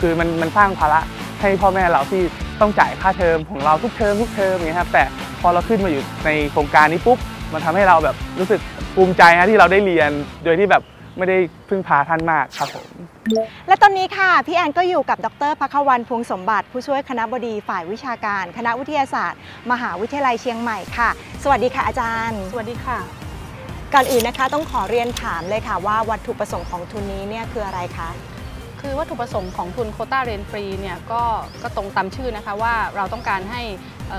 คือมันมันสร้างภาระให้พ่อแม่เราที่ต้องจ่ายค่าเทอมของเราทุกเทอมทุกเทอมอย่างนี้ครับแต่พอเราขึ้นมาอยู่ในโครงการนี้ปุ๊บมันทำให้เราแบบรู้สึกภูมิใจนะที่เราได้เรียนโดยที่แบบไม่ได้พึ่งพาท่านมากครับผม และตอนนี้ค่ะ พี่แอนก็อยู่กับดรพักวันพวงสมบัติ ผู้ช่วยคณะบดีฝ่ายวิชาการคณะวิทยาศาสตร์ มหาวิทยาลัยเชียงใหม่ค่ะ สวัสดีค่ะอาจารย์ สวัสดีค่ะก่อนอื่นนะคะต้องขอเรียนถามเลยค่ะ ว่าวัตถุประสงค์ของทุนนี้เนี่ยคืออะไรคะ คือวัตถุประสงค์ของทุนโคต้าเรียนฟรีเนี่ยก็ก็ตรงตามชื่อนะคะว่าเราต้องการให้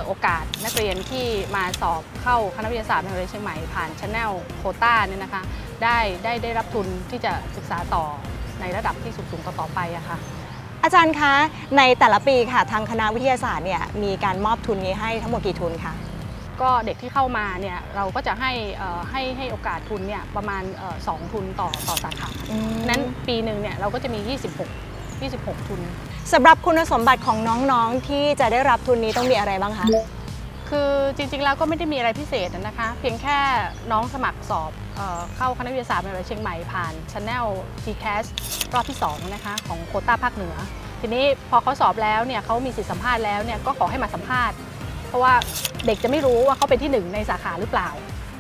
โอกาสนักเรียนที่มาสอบเข้าคณะวิทยาศาสตร์มหาวิทยาลัยเชียงใหม่ผ่านชั้นแนลโคต้าเนี่ยนะคะได้ได้ได้รับทุนที่จะศึกษาต่อในระดับที่สูงๆต่อๆไปอะค่ะ อาจารย์คะในแต่ละปีค่ะทางคณะวิทยาศาสตร์เนี่ยมีการมอบทุนนี้ให้ทั้งหมดกี่ทุนคะก็เด็กที่เข้ามาเนี่ยเราก็จะให้ให้ให้โอกาสทุนเนี่ยประมาณสองทุนต่อต่อสาขานั้นปีหนึ่งเนี่ยเราก็จะมี 26 26 ทุนสำหรับคุณสมบัติของน้องๆ ที่จะได้รับทุนนี้ต้องมีอะไรบ้างคะคือจริงๆ แล้วก็ไม่ได้มีอะไรพิเศษนะคะเพียงแค่น้องสมัครสอบเอเข้าคณะวิทยาศาสตร์มหาวิทยาลัยเชียงใหม่ผ่านช anel t c a s รอบที่2นะคะของโคต้าภาคเหนือ ทีนี้พอเขาสอบแล้วเนี่ยเขามีสิทธิสัมภาษณ์แล้วเนี่ยก็ขอให้มาสัมภาษณ์ เพราะว่าเด็กจะไม่รู้ว่าเขาเป็นที่ 1 ในสาขาหรือเปล่า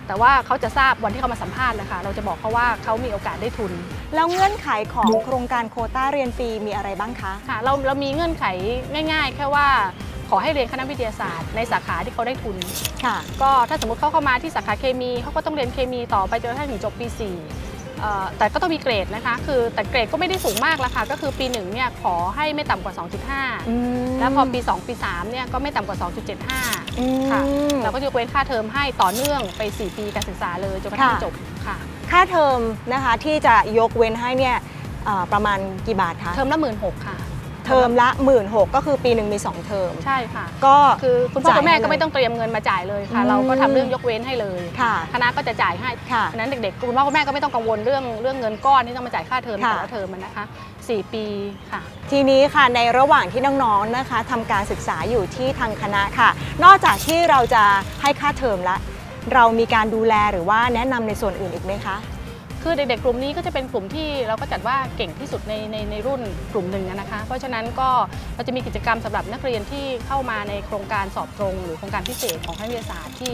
แต่ว่าเขาจะทราบวันที่เขามาสัมภาษณ์นะคะเราจะบอกเขาว่าเขามีโอกาสได้ทุนแล้วเงื่อนไขของโครงการโคต้าเรียนฟรีมีอะไรบ้างคะค่ะเราเรามีเงื่อนไขง่าย ๆ แค่ว่าขอให้เรียนคณะวิทยาศาสตร์ในสาขาที่เขาได้ทุนค่ะก็ถ้าสมมติเขาเข้ามาที่สาขาเคมีเขาก็ต้องเรียนเคมีต่อไปจนกระทั่งถึงจบปี4ี่แต่ก็ต้องมีเกรดนะคะคือแต่เกรดก็ไม่ได้สูงมากละค่ะก็คือปีหนึ่งเนี่ยขอให้ไม่ต่ำกว่าอ2.5มแล้วพอปี 2 ปี3เนี่ยก็ไม่ต่ำกว่าอดเ2.75ค่ะเราก็จะเว้นค่าเทอมให้ต่อเนื่องไป 4 ปีการศึกษาเลยจนกระทั่งจบค่ะค่าเทอมนะคะที่จะยกเว้นให้เนี่ยประมาณกี่บาทคะเทอมละหมื่นหกค่ะเทอมละหมื่นหกก็คือปีหนึ่งมี 2 เทอม ใช่ค่ะ ก็คือคุณพ่อคุณแม่ก็ไม่ต้องเตรียมเงินมาจ่ายเลยค่ะ เราก็ทำเรื่องยกเว้นให้เลยคณะก็จะจ่ายให้เพราะนั้นเด็กๆคุณพ่อคุณแม่ก็ไม่ต้องกังวลเรื่องเรื่องเงินก้อนที่ต้องมาจ่ายค่าเทอมแต่ละเทอมมันนะคะ 4 ปีค่ะ ทีนี้ค่ะในระหว่างที่น้องๆนะคะทำการศึกษาอยู่ที่ทางคณะค่ะ นอกจากที่เราจะให้ค่าเทอมละเรามีการดูแลหรือว่าแนะนำในส่วนอื่นอีกไหมคะคือเด็กๆกลุ่มนี้ก็จะเป็นกลุ่มที่เราก็จัดว่าเก่งที่สุดในในในรุ่นกลุ่มหนึ่งนะคะ เพราะฉะนั้นก็เราจะมีกิจกรรมสำหรับนักเรียนที่เข้ามาในโครงการสอบตรงหรือโครงการพิเศษของคณะวิทยาศาสตร์ที่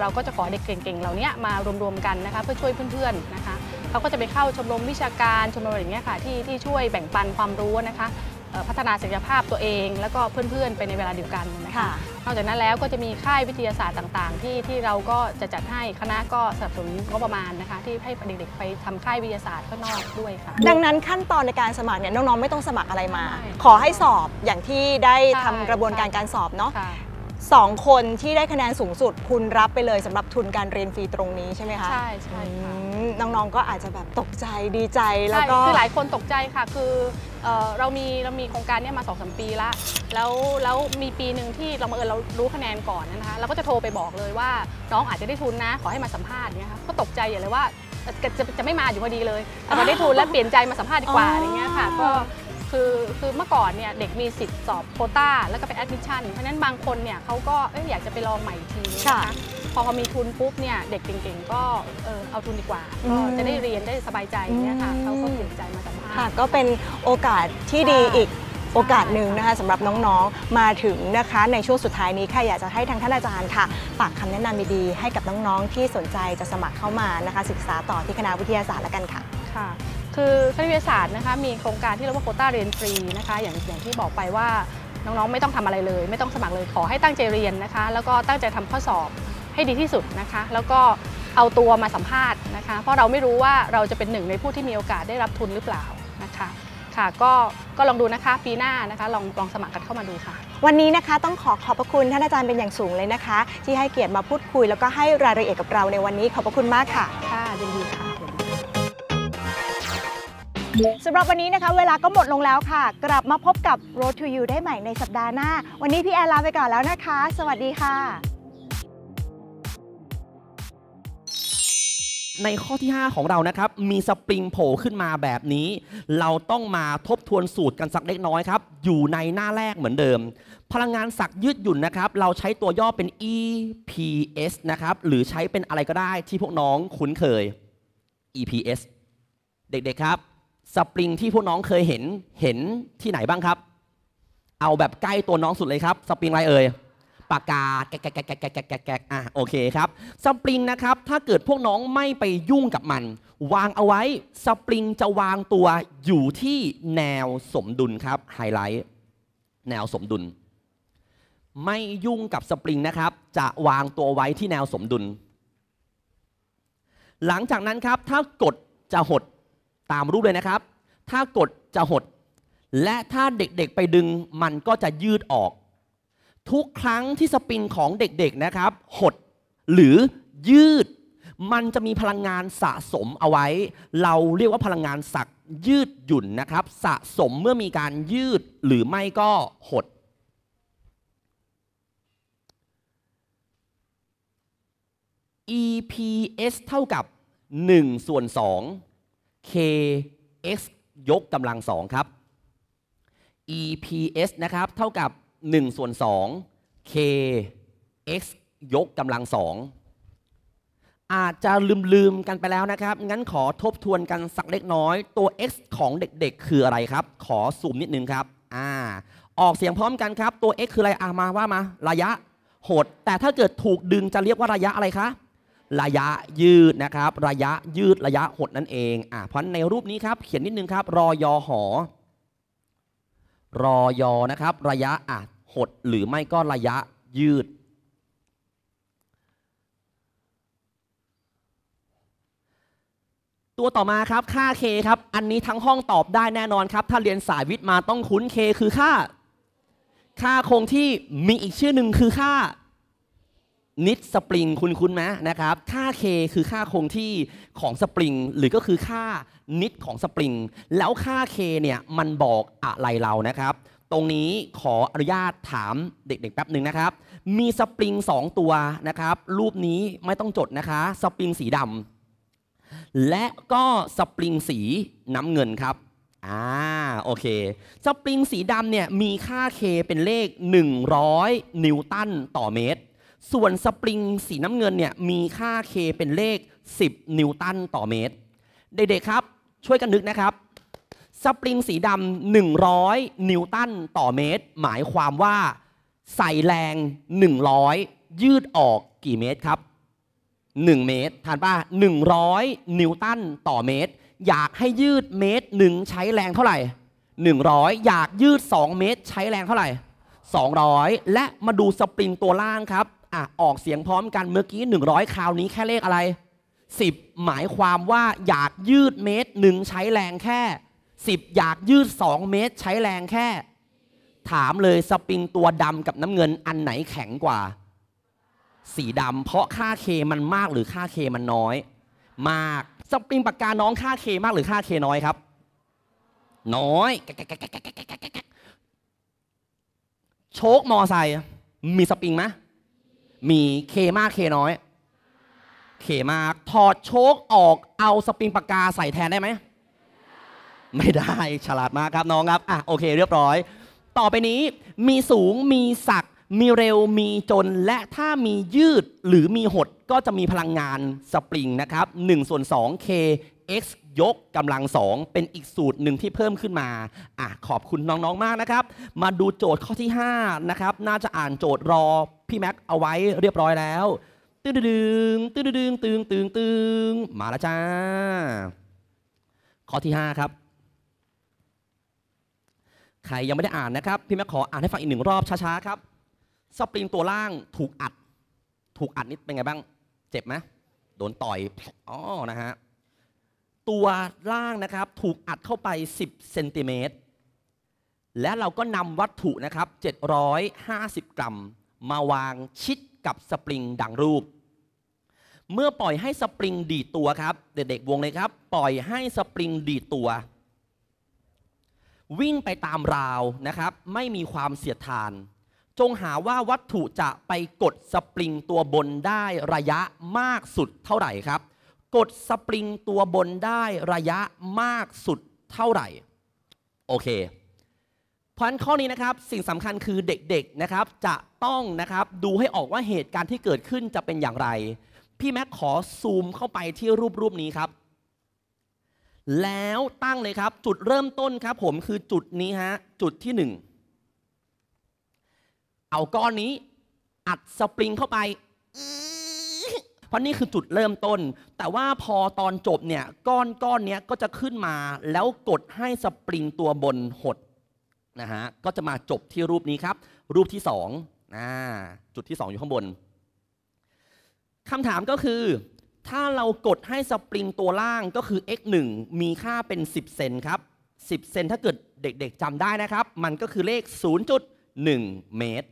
เราก็จะขอเด็กเก่งๆเหล่านี้มารวมๆกันนะคะเพื่อช่วยเพื่อนๆนะคะเขาก็จะไปเข้าชมรมวิชาการชมรมอะไรอย่างเงี้ยค่ะที่ที่ช่วยแบ่งปันความรู้นะคะพัฒนาศักยภาพตัวเอง แล้วก็เพื่อนๆไปในเวลาเดียวกันนะคะ นอกจากนั้นแล้วก็จะมีค่ายวิทยาศาสตร์ต่าง ๆ ที่ที่เราก็จะจัดให้คณะก็สนับสนุนงบประมาณนะคะ ที่ให้เด็กๆไปทำค่ายวิทยาศาสตร์ข้างนอกด้วยค่ะ ดังนั้นขั้นตอนในการสมัครเนี่ยน้องๆไม่ต้องสมัครอะไรมา ขอให้สอบอย่างที่ได้ทำกระบวนการการสอบเนาะสองคนที่ได้คะแนนสูงสุดคุณรับไปเลย สำหรับทุนการเรียนฟรีตรงนี้ใช่ไหมคะใช่ใช่ค่ะน้องๆ ก็อาจจะแบบตกใจดีใจแล้วก็คือหลายคนตกใจค่ะ คือเออเรามีเรามีโครงการเนี้มา2อสปีละแล้ว แล้วมีปีหนึ่งที่เราบังเออเรารู้คะแนนก่อนนะคะเราก็จะโทรไปบอกเลยว่า น้องอาจจะได้ทุนนะขอให้มาสัมภาษณ์เนี่ยค่ะก็ตกใจอย่างเลยว่าจะจะจะไม่มาอยู่พอดีเลยแต่พอได้ทุนแล้วเปลี่ยนใจมาสัมภาษณ์ดีกว่าอย่างเงี้ยค่ะก็คือคือเมื่อก่อนเนี่ยเด็กมีสิทธิ์สอบโคต้า แล้วก็ไปแอดมิชชั่นเพราะนั้นบางคนเนี่ยเขาก็อยอยากจะไปลองใหม่อีกทีนะคะพอพอมีทุนปุ๊บเนี่ยเด็กเก่งๆ ก็เออเอาทุนดีกว่าก็จะได้เรียนได้สบายใจเนี่ยค่ะเขาก็เปลี่ยนใจมาจาค่ะานก็เป็นโอกาสที่ดีอีกโอกาสหนึ่งนะคะสำหรับน้องๆ มาถึงนะคะในช่วงสุดท้ายนี้ค่ะอยากจะให้ทางท่านอาจารย์ค่ะ ฝากคำแนะนำดีๆให้กับน้องๆ ที่สนใจจะสมัครเข้ามานะคะ ศึกษาต่อที่คณะวิทยาศาสตร์ละกันค่ะ ค่ะ คือคณะวิทยาศาสตร์นะคะ มีโครงการที่เรียกว่าโคต้าเรียนฟรีนะคะ อย่างอย่างที่บอกไปว่าน้องๆไม่ต้องทำอะไรเลย ไม่ต้องสมัครเลยขอให้ตั้งใจเรียนนะคะ แล้วก็ตั้งใจทำข้อสอบให้ดีที่สุดนะคะ แล้วก็เอาตัวมาสัมภาษณ์นะคะ เพราะเราไม่รู้ว่าเราจะเป็นหนึ่งในผู้ที่มีโอกาสได้รับทุนหรือเปล่านะคะ ค่ะก็ก็ลองดูนะคะ ปีหน้านะคะ ลองลองสมัครกันเข้ามาดูค่ะ วันนี้นะคะต้องขอขอบพระคุณท่านอาจารย์เป็นอย่างสูงเลยนะคะ ที่ให้เกียรติมาพูดคุย แล้วก็ให้รายละเอียดกับเราในวันนี้ ขอบพระคุณมากค่ะ ค่ะยินดีค่ะสำหรับวันนี้นะคะ เวลาก็หมดลงแล้วค่ะ กลับมาพบกับ Road to You ได้ใหม่ในสัปดาห์หน้า วันนี้พี่แอนลาไปก่อนแล้วนะคะ สวัสดีค่ะในข้อที่ 5 ของเรานะครับมีสปริงโผล่ขึ้นมาแบบนี้ เราต้องมาทบทวนสูตรกันสักเล็กน้อยครับ อยู่ในหน้าแรกเหมือนเดิมพลังงานศักยืดหยุ่นนะครับเราใช้ตัวย่อเป็น EPS นะครับหรือใช้เป็นอะไรก็ได้ที่พวกน้องคุ้นเคย EPS เด็กๆครับสปริงที่พวกน้องเคยเห็นเห็นที่ไหนบ้างครับ เอาแบบใกล้ตัวน้องสุดเลยครับสปริงอะไรเอ่ยปากกาแกะแกะแกะแกะแกะแกแกอ่ะโอเคครับสปริงนะครับ ถ้าเกิดพวกน้องไม่ไปยุ่งกับมัน วางเอาไว้สปริงจะวางตัวอยู่ที่แนวสมดุลครับไฮไลท์แนวสมดุล ไม่ยุ่งกับสปริงนะครับจะวางตัวไว้ที่แนวสมดุล หลังจากนั้นครับถ้ากดจะหด ตามรูปเลยนะครับ ถ้ากดจะหด และถ้าเด็กๆไปดึงมันก็จะยืดออกทุกครั้งที่สปินของเด็กๆนะครับหดหรือยืด มันจะมีพลังงานสะสมเอาไว้ เราเรียกว่าพลังงานสักยืดหยุ่นนะครับสะสมเมื่อมีการยืดหรือไม่ก็หด EPS เท่ากับ 1 ส่วน 2 KX ยกกำลังสองครับ EPS นะครับเท่ากับ1ส่วน2 k x ยกกำลังสองอาจจะลืมๆกันไปแล้วนะครับงั้นขอทบทวนกันสักเล็กน้อย ตัว x ของเด็กๆคืออะไรครับ ขอสูมนิดนึงครับอ่าออกเสียงพร้อมกันครับตัว x คืออะไรอ่ามาว่ามา ระยะหด แต่ถ้าเกิดถูกดึงจะเรียกว่าระยะอะไรคะระยะยืดนะครับ ระยะยืด ระยะหดนั่นเองอ่าเพราะในรูปนี้ครับเขียนนิดนึงครับรอยอหอรอยอนะครับระยะอ่ะหด หรือไม่ก็ระยะยืด ตัวต่อมาครับค่า k ครับ อันนี้ทั้งห้องตอบได้แน่นอนครับ ถ้าเรียนสายวิทย์มาต้องคุ้น k คือค่า ค่าคงที่มีอีกชื่อหนึ่งคือค่านิดสปริงคุณคุณไหมนะครับค่า k คือค่าคงที่ของสปริง หรือก็คือค่านิดของสปริง แล้วค่า k เนี่ยมันบอกอะไรเรานะครับ ตรงนี้ขออนุญาตถามเด็กๆแป๊บหนึ่งนะครับ มีสปริง 2 ตัวนะครับ รูปนี้ไม่ต้องจดนะคะ สปริงสีดำและก็สปริงสีน้ำเงินครับอ่าโอเค สปริงสีดำเนี่ยมีค่า k เป็นเลข 100 นิวตันต่อเมตรส่วนสปริงสีน้ำเงินเนี่ยมีค่า K เป็นเลข 10 นิวตันต่อเมตรเด็กๆครับ ช่วยกันนึกนะครับ สปริงสีดำ100 นิวตันต่อเมตร หมายความว่าใส่แรง 100 ยืดออกกี่เมตรครับ 1 เมตรทานป่ะ100 นิวตันต่อเมตร อยากให้ยืดเมตรหนึ่งใช้แรงเท่าไหร่ 100 อยากยืด 2 เมตร ใช้แรงเท่าไหร่ 200 และมาดูสปริงตัวล่างครับอ่ะออกเสียงพร้อมกันเมื่อกี้ 100 คราวนี้แค่เลขอะไร 10 หมายความว่าอยากยืดเมตรหนึ่งใช้แรงแค่ 10 อยากยืด 2 เมตร ใช้แรงแค่ ถามเลยสปริงตัวดำกับน้ำเงินอันไหนแข็งกว่า สีดำเพราะค่าเคมันมากหรือค่าเคมันน้อย มากสปริงปากกาน้องค่าเคมากหรือค่าเคน้อยครับ น้อย โชคมอไซค์มีสปริงไหมมีเคมากเคน้อยเคมาก ถอดโชคออกเอาสปริงปากกาใส่แทนได้ไหม ไม่ได้ฉลาดมากครับน้องครับอ่ะโอเคเรียบร้อย ต่อไปนี้ มีสูงมีสักมีเร็วมีจน และถ้ามียืดหรือมีหดก็จะมีพลังงานสปริงนะครับ1ส่วน2 k x ยกกำลังสองเป็นอีกสูตรหนึ่งที่เพิ่มขึ้นมาอ่ะขอบคุณน้องๆมากนะครับ มาดูโจทย์ข้อที่5นะครับน่าจะอ่านโจทย์รอพี่แม็กเอาไว้เรียบร้อยแล้วตึ้งตึงตึ้งตึงตึงตึงตึงมาแล้วจ้าข้อที่ 5 ครับ ใครยังไม่ได้อ่านนะครับ พี่แม็กขออ่านให้ฟังอีกหนึ่งรอบช้าๆครับ สปริงตัวล่างถูกอัด ถูกอัดนิดเป็นไงบ้าง เจ็บไหมโดนต่อยอ๋อนะฮะ ตัวล่างนะครับถูกอัดเข้าไป 10เซนติเมตรและเราก็นำวัตถุนะครับ750 กรัมมาวางชิดกับสปริงดังรูป เมื่อปล่อยให้สปริงดีตัวครับ เด็กๆ วงเลยครับ ปล่อยให้สปริงดีตัว วิ่งไปตามราวนะครับ ไม่มีความเสียดทาน จงหาว่าวัตถุจะไปกดสปริงตัวบนได้ระยะมากสุดเท่าไหร่ครับ กดสปริงตัวบนได้ระยะมากสุดเท่าไหร่ โอเคเพราะฉะนั้นข้อนี้นะครับสิ่งสำคัญคือเด็กๆนะครับ จะต้องนะครับดูให้ออกว่าเหตุการณ์ที่เกิดขึ้นจะเป็นอย่างไร พี่แม็กขอซูมเข้าไปที่รูปรูปนี้ครับ แล้วตั้งเลยครับ จุดเริ่มต้นครับ ผมคือจุดนี้ฮะจุดที่ 1 เอาก้อนนี้ อัดสปริงเข้าไป เพราะนี่คือจุดเริ่มต้น แต่ว่าพอตอนจบเนี่ยก้อนก้อนนี้ก็จะขึ้นมาแล้วกดให้สปริงตัวบนหดนะฮะ ก็จะมาจบที่รูปนี้ครับ รูปที่องอจุดที่ 2 อยู่ข้างบน คำถามก็คือ ถ้าเรากดให้สปริงตัวล่างก็คือ x 1มีค่าเป็น 10 เซนครับ 10 เซนถ้าเกิดเด็กๆจำได้นะครับ มันก็คือเลข 0.1 เมตร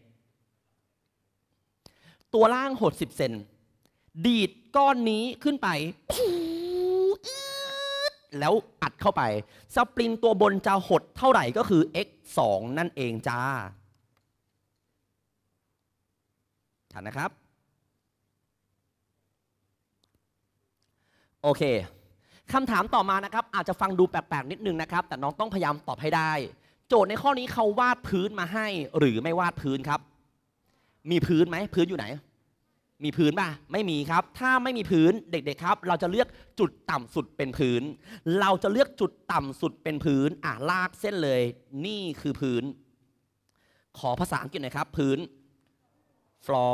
ตัวล่างหด 10 เซน ดีดก้อนนี้ขึ้นไปแล้วอัดเข้าไป สปริงตัวบนจะหดเท่าไหร่ก็คือ x 2นั่นเองจ้าถัดนะครับโอเคคำถามต่อมานะครับ อาจจะฟังดูแปลกๆนิดนึงนะครับ แต่น้องต้องพยายามตอบให้ได้ โจทย์ในข้อนี้เขาวาดพื้นมาให้หรือไม่วาดพื้นครับ มีพื้นไหมพื้นอยู่ไหนมีพื้นป่ะไม่มีครับถ้าไม่มีพื้นเด็กๆครับ เราจะเลือกจุดต่ำสุดเป็นพื้น เราจะเลือกจุดต่ำสุดเป็นพื้นอ่ะลากเส้นเลย นี่คือพื้น ขอภาษาอังกฤษหน่อยครับ พื้นฟลอ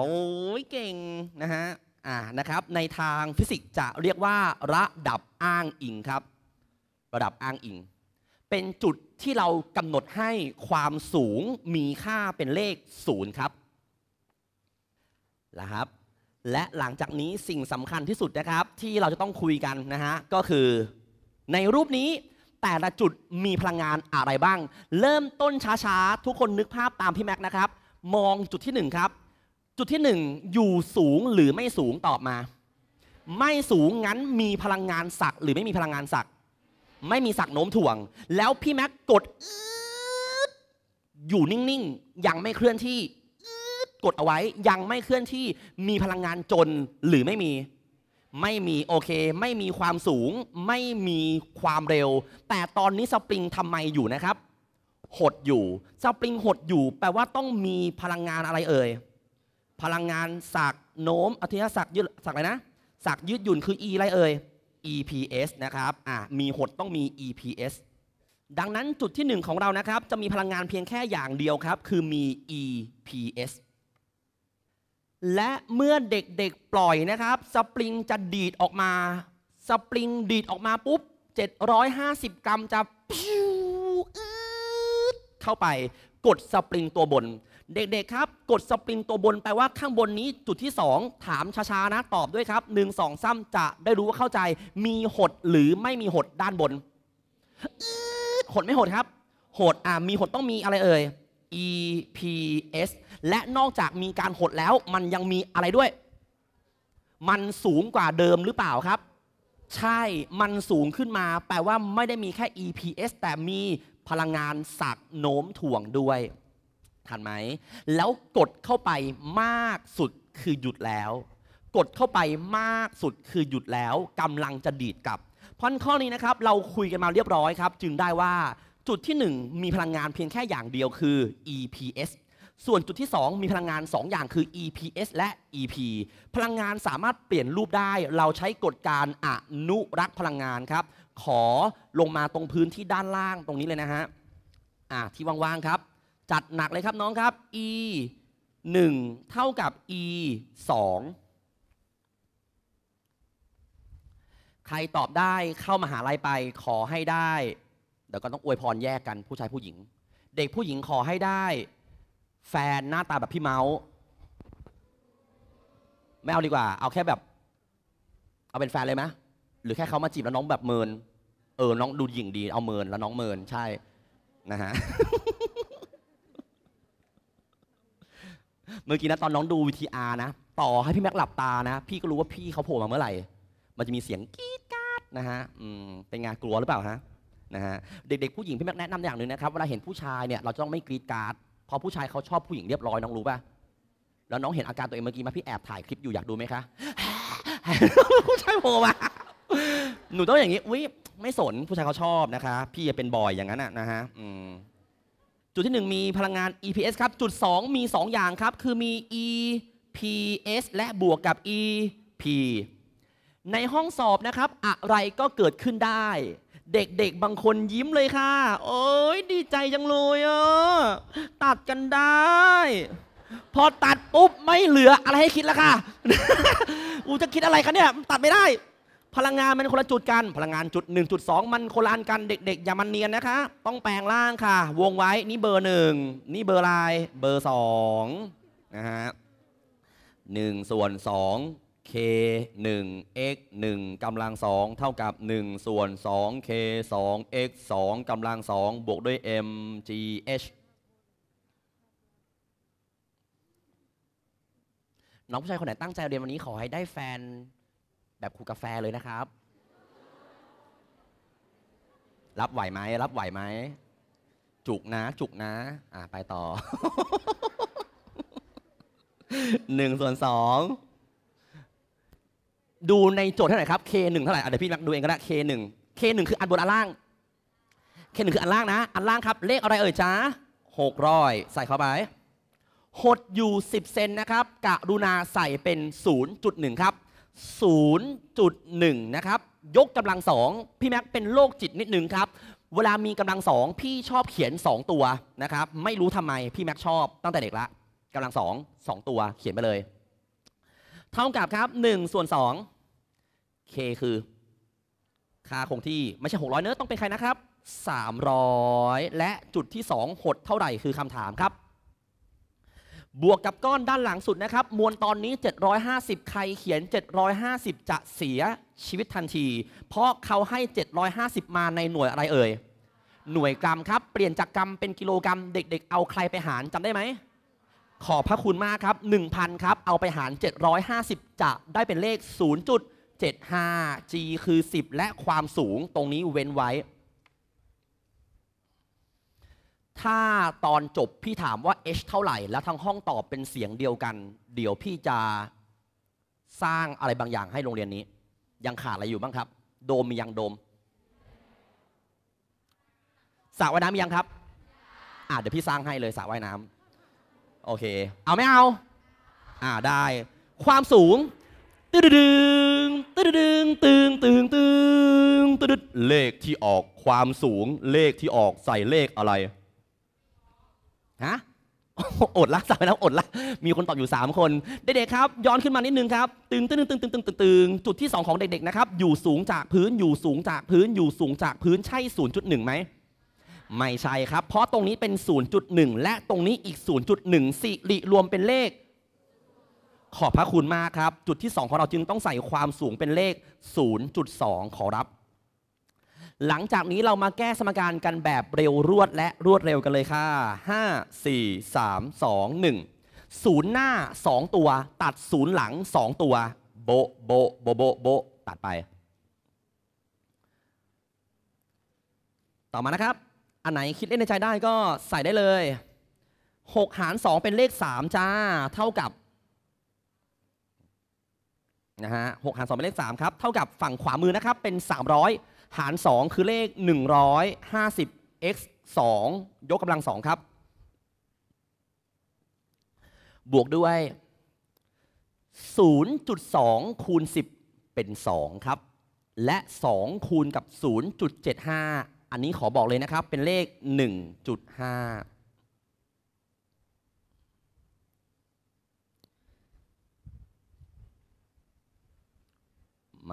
ร์เก่งนะฮะอ่านะครับในทางฟิสิกส์จะเรียกว่า ระดับอ้างอิงครับ ระดับอ้างอิง เป็นจุดที่เรากำหนดให้ความสูงมีค่าเป็นเลขศูนย์ครับนะครับและหลังจากนี้สิ่งสำคัญที่สุดนะครับ ที่เราจะต้องคุยกันนะฮะ ก็คือ ในรูปนี้แต่ละจุดมีพลังงานอะไรบ้าง เริ่มต้นช้าๆ ทุกคนนึกภาพตามพี่แม็กนะครับ มองจุดที่1ครับจุดที่ 1 อยู่สูงหรือไม่สูงตอบมา ไม่สูงงั้นมีพลังงานสักหรือไม่มีพลังงานสักไม่มีสักโน้มถ่วงแล้วพี่แม็กกดอยู่นิ่งๆยังไม่เคลื่อนที่กดเอาไว้ยังไม่เคลื่อนที่มีพลังงานจนหรือไม่มี ไม่มีโอเค ไม่มีความสูง ไม่มีความเร็ว แต่ตอนนี้สปริงทำไมอยู่นะครับ หดอยู่สปริงหดอยู่ แปลว่าต้องมีพลังงานอะไรเอ่ยพลังงานสักโน้มอธินศักยืดสักอะไรนะสักยืดหยุ่นคือ E อะไรเอ่ย EPS นะครับอ่ามีหดต้องมี EPS ดังนั้นจุดที่1ของเรานะครับจะมีพลังงานเพียงแค่อย่างเดียวครับ คือมี EPS และเมื่อเด็กๆ ปล่อยนะครับสปริงจะดีดออกมา สปริงดีดออกมาปุ๊บ750 กรัมจะพิวเข้าไปกดสปริงตัวบน เด็กๆครับ กดสปริงตัวบนแปลว่าข้างบนนี้จุดที่2ถามช้าๆนะตอบด้วยครับ 1 2 3จะได้รู้ว่าเข้าใจ มีหดหรือไม่มีหดด้านบน หดไม่หดครับหดอ่ามีหดต้องมีอะไรเอ่ย EPS และนอกจากมีการหดแล้วมันยังมีอะไรด้วย มันสูงกว่าเดิมหรือเปล่าครับ ใช่ มันสูงขึ้นมา แปลว่าไม่ได้มีแค่ EPS แต่มีพลังงานสักโน้มถ่วงด้วย ทันไหม แล้วกดเข้าไปมากสุดคือหยุดแล้ว กดเข้าไปมากสุดคือหยุดแล้วกำลังจะดีดกลับพอนข้อนี้นะครับ เราคุยกันมาเรียบร้อยครับ จึงได้ว่าจุดที่ 1 มีพลังงานเพียงแค่อย่างเดียวคือ EPS ส่วนจุดที่ 2 มีพลังงาน 2 อย่างคือ EPS และ EP พลังงานสามารถเปลี่ยนรูปได้ เราใช้กฎการอนุรักษ์พลังงานครับ ขอลงมาตรงพื้นที่ด้านล่างตรงนี้เลยนะฮะอ่ะที่ว่างๆครับ จัดหนักเลยครับน้องครับ E 1เท่ากับ E 2 ใครตอบได้เข้ามหาลัยไปขอให้ได้เดี๋ยวก็ต้องอวยพรแยกกันผู้ชายผู้หญิง เด็กผู้หญิงขอให้ได้แฟนหน้าตาแบบพี่เมาส์ไม่เอาดีกว่า เอาแค่แบบ เอาเป็นแฟนเลยไหมหรือแค่เขามาจีบแล้วน้องแบบเมิน เออ น้องดูหญิงดี เอาเมินแล้วน้องเมินใช่นะฮะเมื่อกี้นะ ตอนน้องดูวีทีอาร์นะต่อให้พี่แม็กหลับตานะ พี่ก็รู้ว่าพี่เขาโผล่มาเมื่อไหร่ มันจะมีเสียงกีดกาดนะฮะ อืมเป็นงานกลัวหรือเปล่าฮะนะฮะเด็กๆ ผู้หญิงพี่แม็กแนะนำอย่างหนึ่งนะครับเวลาเห็นผู้ชายเนี่ยเราต้องไม่กรีดการ์ดพอผู้ชายเขาชอบผู้หญิงเรียบร้อยน้องรู้ป่ะแล้วน้องเห็นอาการตัวเองเมื่อกี้มา พี่แอบถ่ายคลิปอยู่อยากดูไหมคะผู้ชายโผล่มาหนูต้องอย่างนี้อุ้ยไม่สนผู้ชายเขาชอบนะคะพี่จะเป็นบอยอย่างนั้นนะฮะจุดที่ 1 มีพลังงาน EPS ครับ จุด 2 มี 2 อย่างครับ คือมี EPS และบวกกับ EP ในห้องสอบนะครับอะไรก็เกิดขึ้นได้เด็กๆ บางคนยิ้มเลยค่ะ โอ้ยดีใจจังเลยเออตัดกันได้ พอตัดปุ๊บไม่เหลืออะไรให้คิดแล้วค่ะอูจะคิดอะไรคะเนี่ยตัดไม่ได้ พลังงานมันคนละจุดกัน พลังงานจุด 1 2 มันคนละอันกัน เด็กๆ อย่ามันเนียนนะคะ ต้องแปลงร่างค่ะ วงไว้ นี่เบอร์หนึ่ง นี่เบอร์ลาย เบอร์สองนะฮะหนึ่งส่วนสอง k 1 x 1กำลัง2เท่ากับ1ส่วน2 k 2 x 2กำลัง2บวกด้วย m g h น้องผู้ชายคนไหนตั้งใจเรียนวันนี้ขอให้ได้แฟนแบบครูกาแฟเลยนะครับ รับไหวไหมรับไหวไหมจุกนะ จุกนะอ่าไปต่อ1ส่วน2ดูในโจทย์เท่าไหร่ครับ K1 เท่าไหร่ เดี๋ยวพี่ดูเองก็ได้ K1 K1 คืออันบนอันล่าง K1 คืออันล่างนะ อันล่างครับ เลขอะไรเอ่ยจ้า600ใส่เข้าไป หดอยู่ 10 เซนนะครับกะรุณาใส่เป็น 0.1 ครับ 0.1 นะครับ ยกกำลังสองพี่แม็กเป็นโรคจิตนิดนึงครับ เวลามีกำลังสองพี่ชอบเขียน 2 ตัวนะครับ ไม่รู้ทำไมพี่แม็กชอบตั้งแต่เด็กละกำลังสองสองตัวเขียนไปเลย เท่ากับครับ1ส่วน2 K คือค่าคงที่ไม่ใช่600เนอะต้องเป็นใครนะครับ 300 และจุดที่ 2 หดเท่าไหร่คือคำถามครับ บวกกับก้อนด้านหลังสุดนะครับ มวลตอนนี้ 750 ใครเขียน 750 จะเสียชีวิตทันที เพราะเขาให้ 750 มาในหน่วยอะไรเอ่ย หน่วยกรัมครับเปลี่ยนจากกรัมเป็นกิโลกรัมเด็กๆ เอาใครไปหารจำได้ไหม ขอบพระคุณมากครับ 1,000 ครับเอาไปหาร 750 จะได้เป็นเลข0 75G คือ 10 และความสูงตรงนี้เว้นไว้ ถ้าตอนจบพี่ถามว่า h เท่าไหร่ แล้วทั้งห้องตอบเป็นเสียงเดียวกัน เดี๋ยวพี่จะสร้างอะไรบางอย่างให้โรงเรียนนี้ ยังขาดอะไรอยู่บ้างครับ โดมมียังโดม สระว่ายน้ำมียังครับอ่ะเดี๋ยวพี่สร้างให้เลยสระว่ายน้ำโอเค เอาไม่เอา อ่าได้ ความสูงดื้อตึงตึงตึงตึงตึงตึงเลขที่ออกความสูงเลขที่ออกใส่เลขอะไรฮะอดละสาวนะอดละ มีคนตอบอยู่ 3 คนเด็กๆครับ ย้อนขึ้นมานิดนึงครับตึงตึงตึงตึงตึงตึงตึงจุดที่2ของเด็กๆนะครับ อยู่สูงจากพื้นอยู่สูงจากพื้นอยู่สูงจากพื้น ใช่ 0.1ไหมไม่ใช่ครับ เพราะตรงนี้เป็น 0.1 และตรงนี้อีก 0.1สิริรวมเป็นเลขขอบพระคุณมากครับ จุดที่ 2 ของเราจึงต้องใส่ความสูงเป็นเลข 0.2 ขอรับ หลังจากนี้เรามาแก้สมการกันแบบเร็วรวดและรวดเร็วกันเลยค่ะ 5 4 3 2 1ศูนย์หน้า 2 ตัว ตัดศูนย์หลัง 2 ตัว โบ โบ โบ โบ โบ ตัดไป ต่อมานะครับ อันไหนคิดเล่นในใจได้ก็ใส่ได้เลย 6 หาร 2 เป็นเลข3จ้า เท่ากับนะฮะหกหารสองเป็นเลขสามครับ เท่ากับฝั่งขวามือนะครับเป็น 300 หาร 2 คือเลข150 x 2ยกกำลัง2ครับบวกด้วย 0.2 คูณ 10 เป็น2ครับและ 2 คูณกับ 0.75 อันนี้ขอบอกเลยนะครับ เป็นเลข 1.5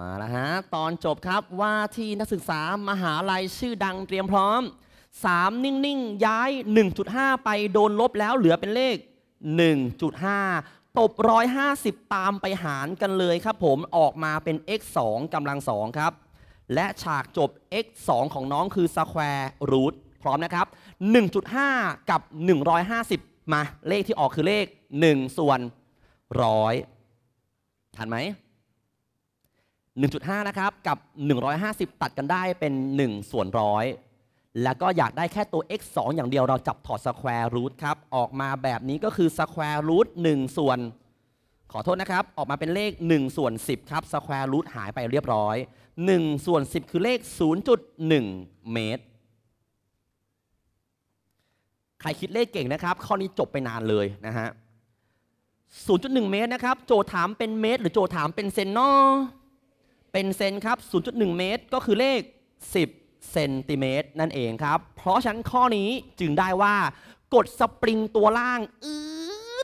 มาแล้วฮะ ตอนจบครับว่าที่นักศึกษา มหาลัยชื่อดังเตรียมพร้อม 3 นิ่งๆ ย้าย 1.5 ไปโดนลบแล้วเหลือเป็นเลข 1.5 ตบ 150 ตามไปหารกันเลยครับผมออกมาเป็น x 2กำลัง2ครับ และฉากจบ x 2ของน้องคือ square root พร้อมนะครับ 1.5 กับ 150 มาเลขที่ออกคือเลข 1 ส่วน 100 ทันไหม1.5 นะครับ กับ 150 ตัดกันได้เป็น 1 ส่วนร้อยแล้วก็อยากได้แค่ตัว x 2อย่างเดียว เราจับถอดสแควร์รูทครับ ออกมาแบบนี้ก็คือสแควร์รูท1ส่วน ขอโทษนะครับ ออกมาเป็นเลข 1 ส่วน 10 ครับสแควร์รูทหายไปเรียบร้อย 1 ส่วน 10 คือเลข 0.1 เมตร ใครคิดเลขเก่งนะครับ ข้อนี้จบไปนานเลยนะฮะ 0.1 เมตร นะครับ โจถามเป็นเมตร หรือโจถามเป็นเซนเนาะเป็นเซนครับ 0.1 เมตร ก็คือเลข 10 เซนติเมตร นั่นเองครับ เพราะฉะนั้นข้อนี้จึงได้ว่า กดสปริงตัวล่างอื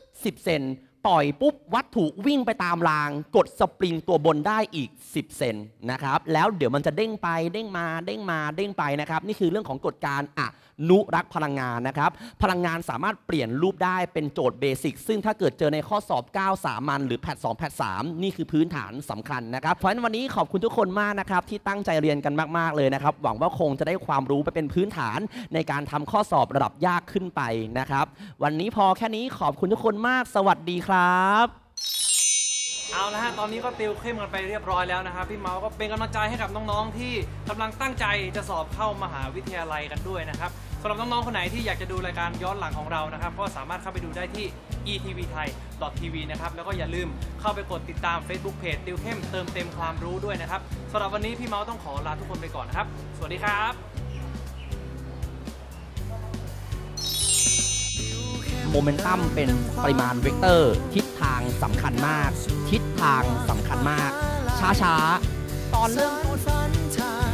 ด10 เซนปล่อย ปุ๊บ วัตถุวิ่งไปตามราง กดสปริงตัวบนได้อีก 10 เซนนะครับแล้วเดี๋ยวมันจะเด้งไปเด้งมาเด้งมาเด้งไปนะครับนี่คือเรื่องของกฎการอนุรักษ์พลังงานนะครับพลังงานสามารถเปลี่ยนรูปได้เป็นโจทย์เบสิกซึ่งถ้าเกิดเจอในข้อสอบ 9 สามันหรือแพท2แพท3นี่คือพื้นฐานสำคัญนะครับเพราะฉะนั้นวันนี้ขอบคุณทุกคนมากนะครับที่ตั้งใจเรียนกันมากๆเลยนะครับหวังว่าคงจะได้ความรู้ไปเป็นพื้นฐานในการทำข้อสอบระดับยากขึ้นไปนะครับวันนี้พอแค่นี้ขอบคุณทุกคนมากสวัสดีครับครับเอาละฮะ ตอนนี้ก็ติวเข้มกันไปเรียบร้อยแล้วนะครับ พี่เมาก็เป็นกำลังใจให้กับน้องๆที่กำลังตั้งใจจะสอบเข้ามหาวิทยาลัยกันด้วยนะครับสำหรับน้องๆคนไหนที่อยากจะดูรายการย้อนหลังของเรานะครับก็สามารถเข้าไปดูได้ที่ etv ไทย .tv นะครับแล้วก็อย่าลืมเข้าไปกดติดตาม Facebook Page ติวเข้มเติมเต็มความรู้ด้วยนะครับสำหรับวันนี้พี่เมาส์ต้องขอลาทุกคนไปก่อนนะครับ สวัสดีครับโมเมนตัมเป็นปริมาณเวกเตอร์ ทิศทางสำคัญมาก ทิศทางสำคัญมาก ช้าๆ ตอนเริ่มต้น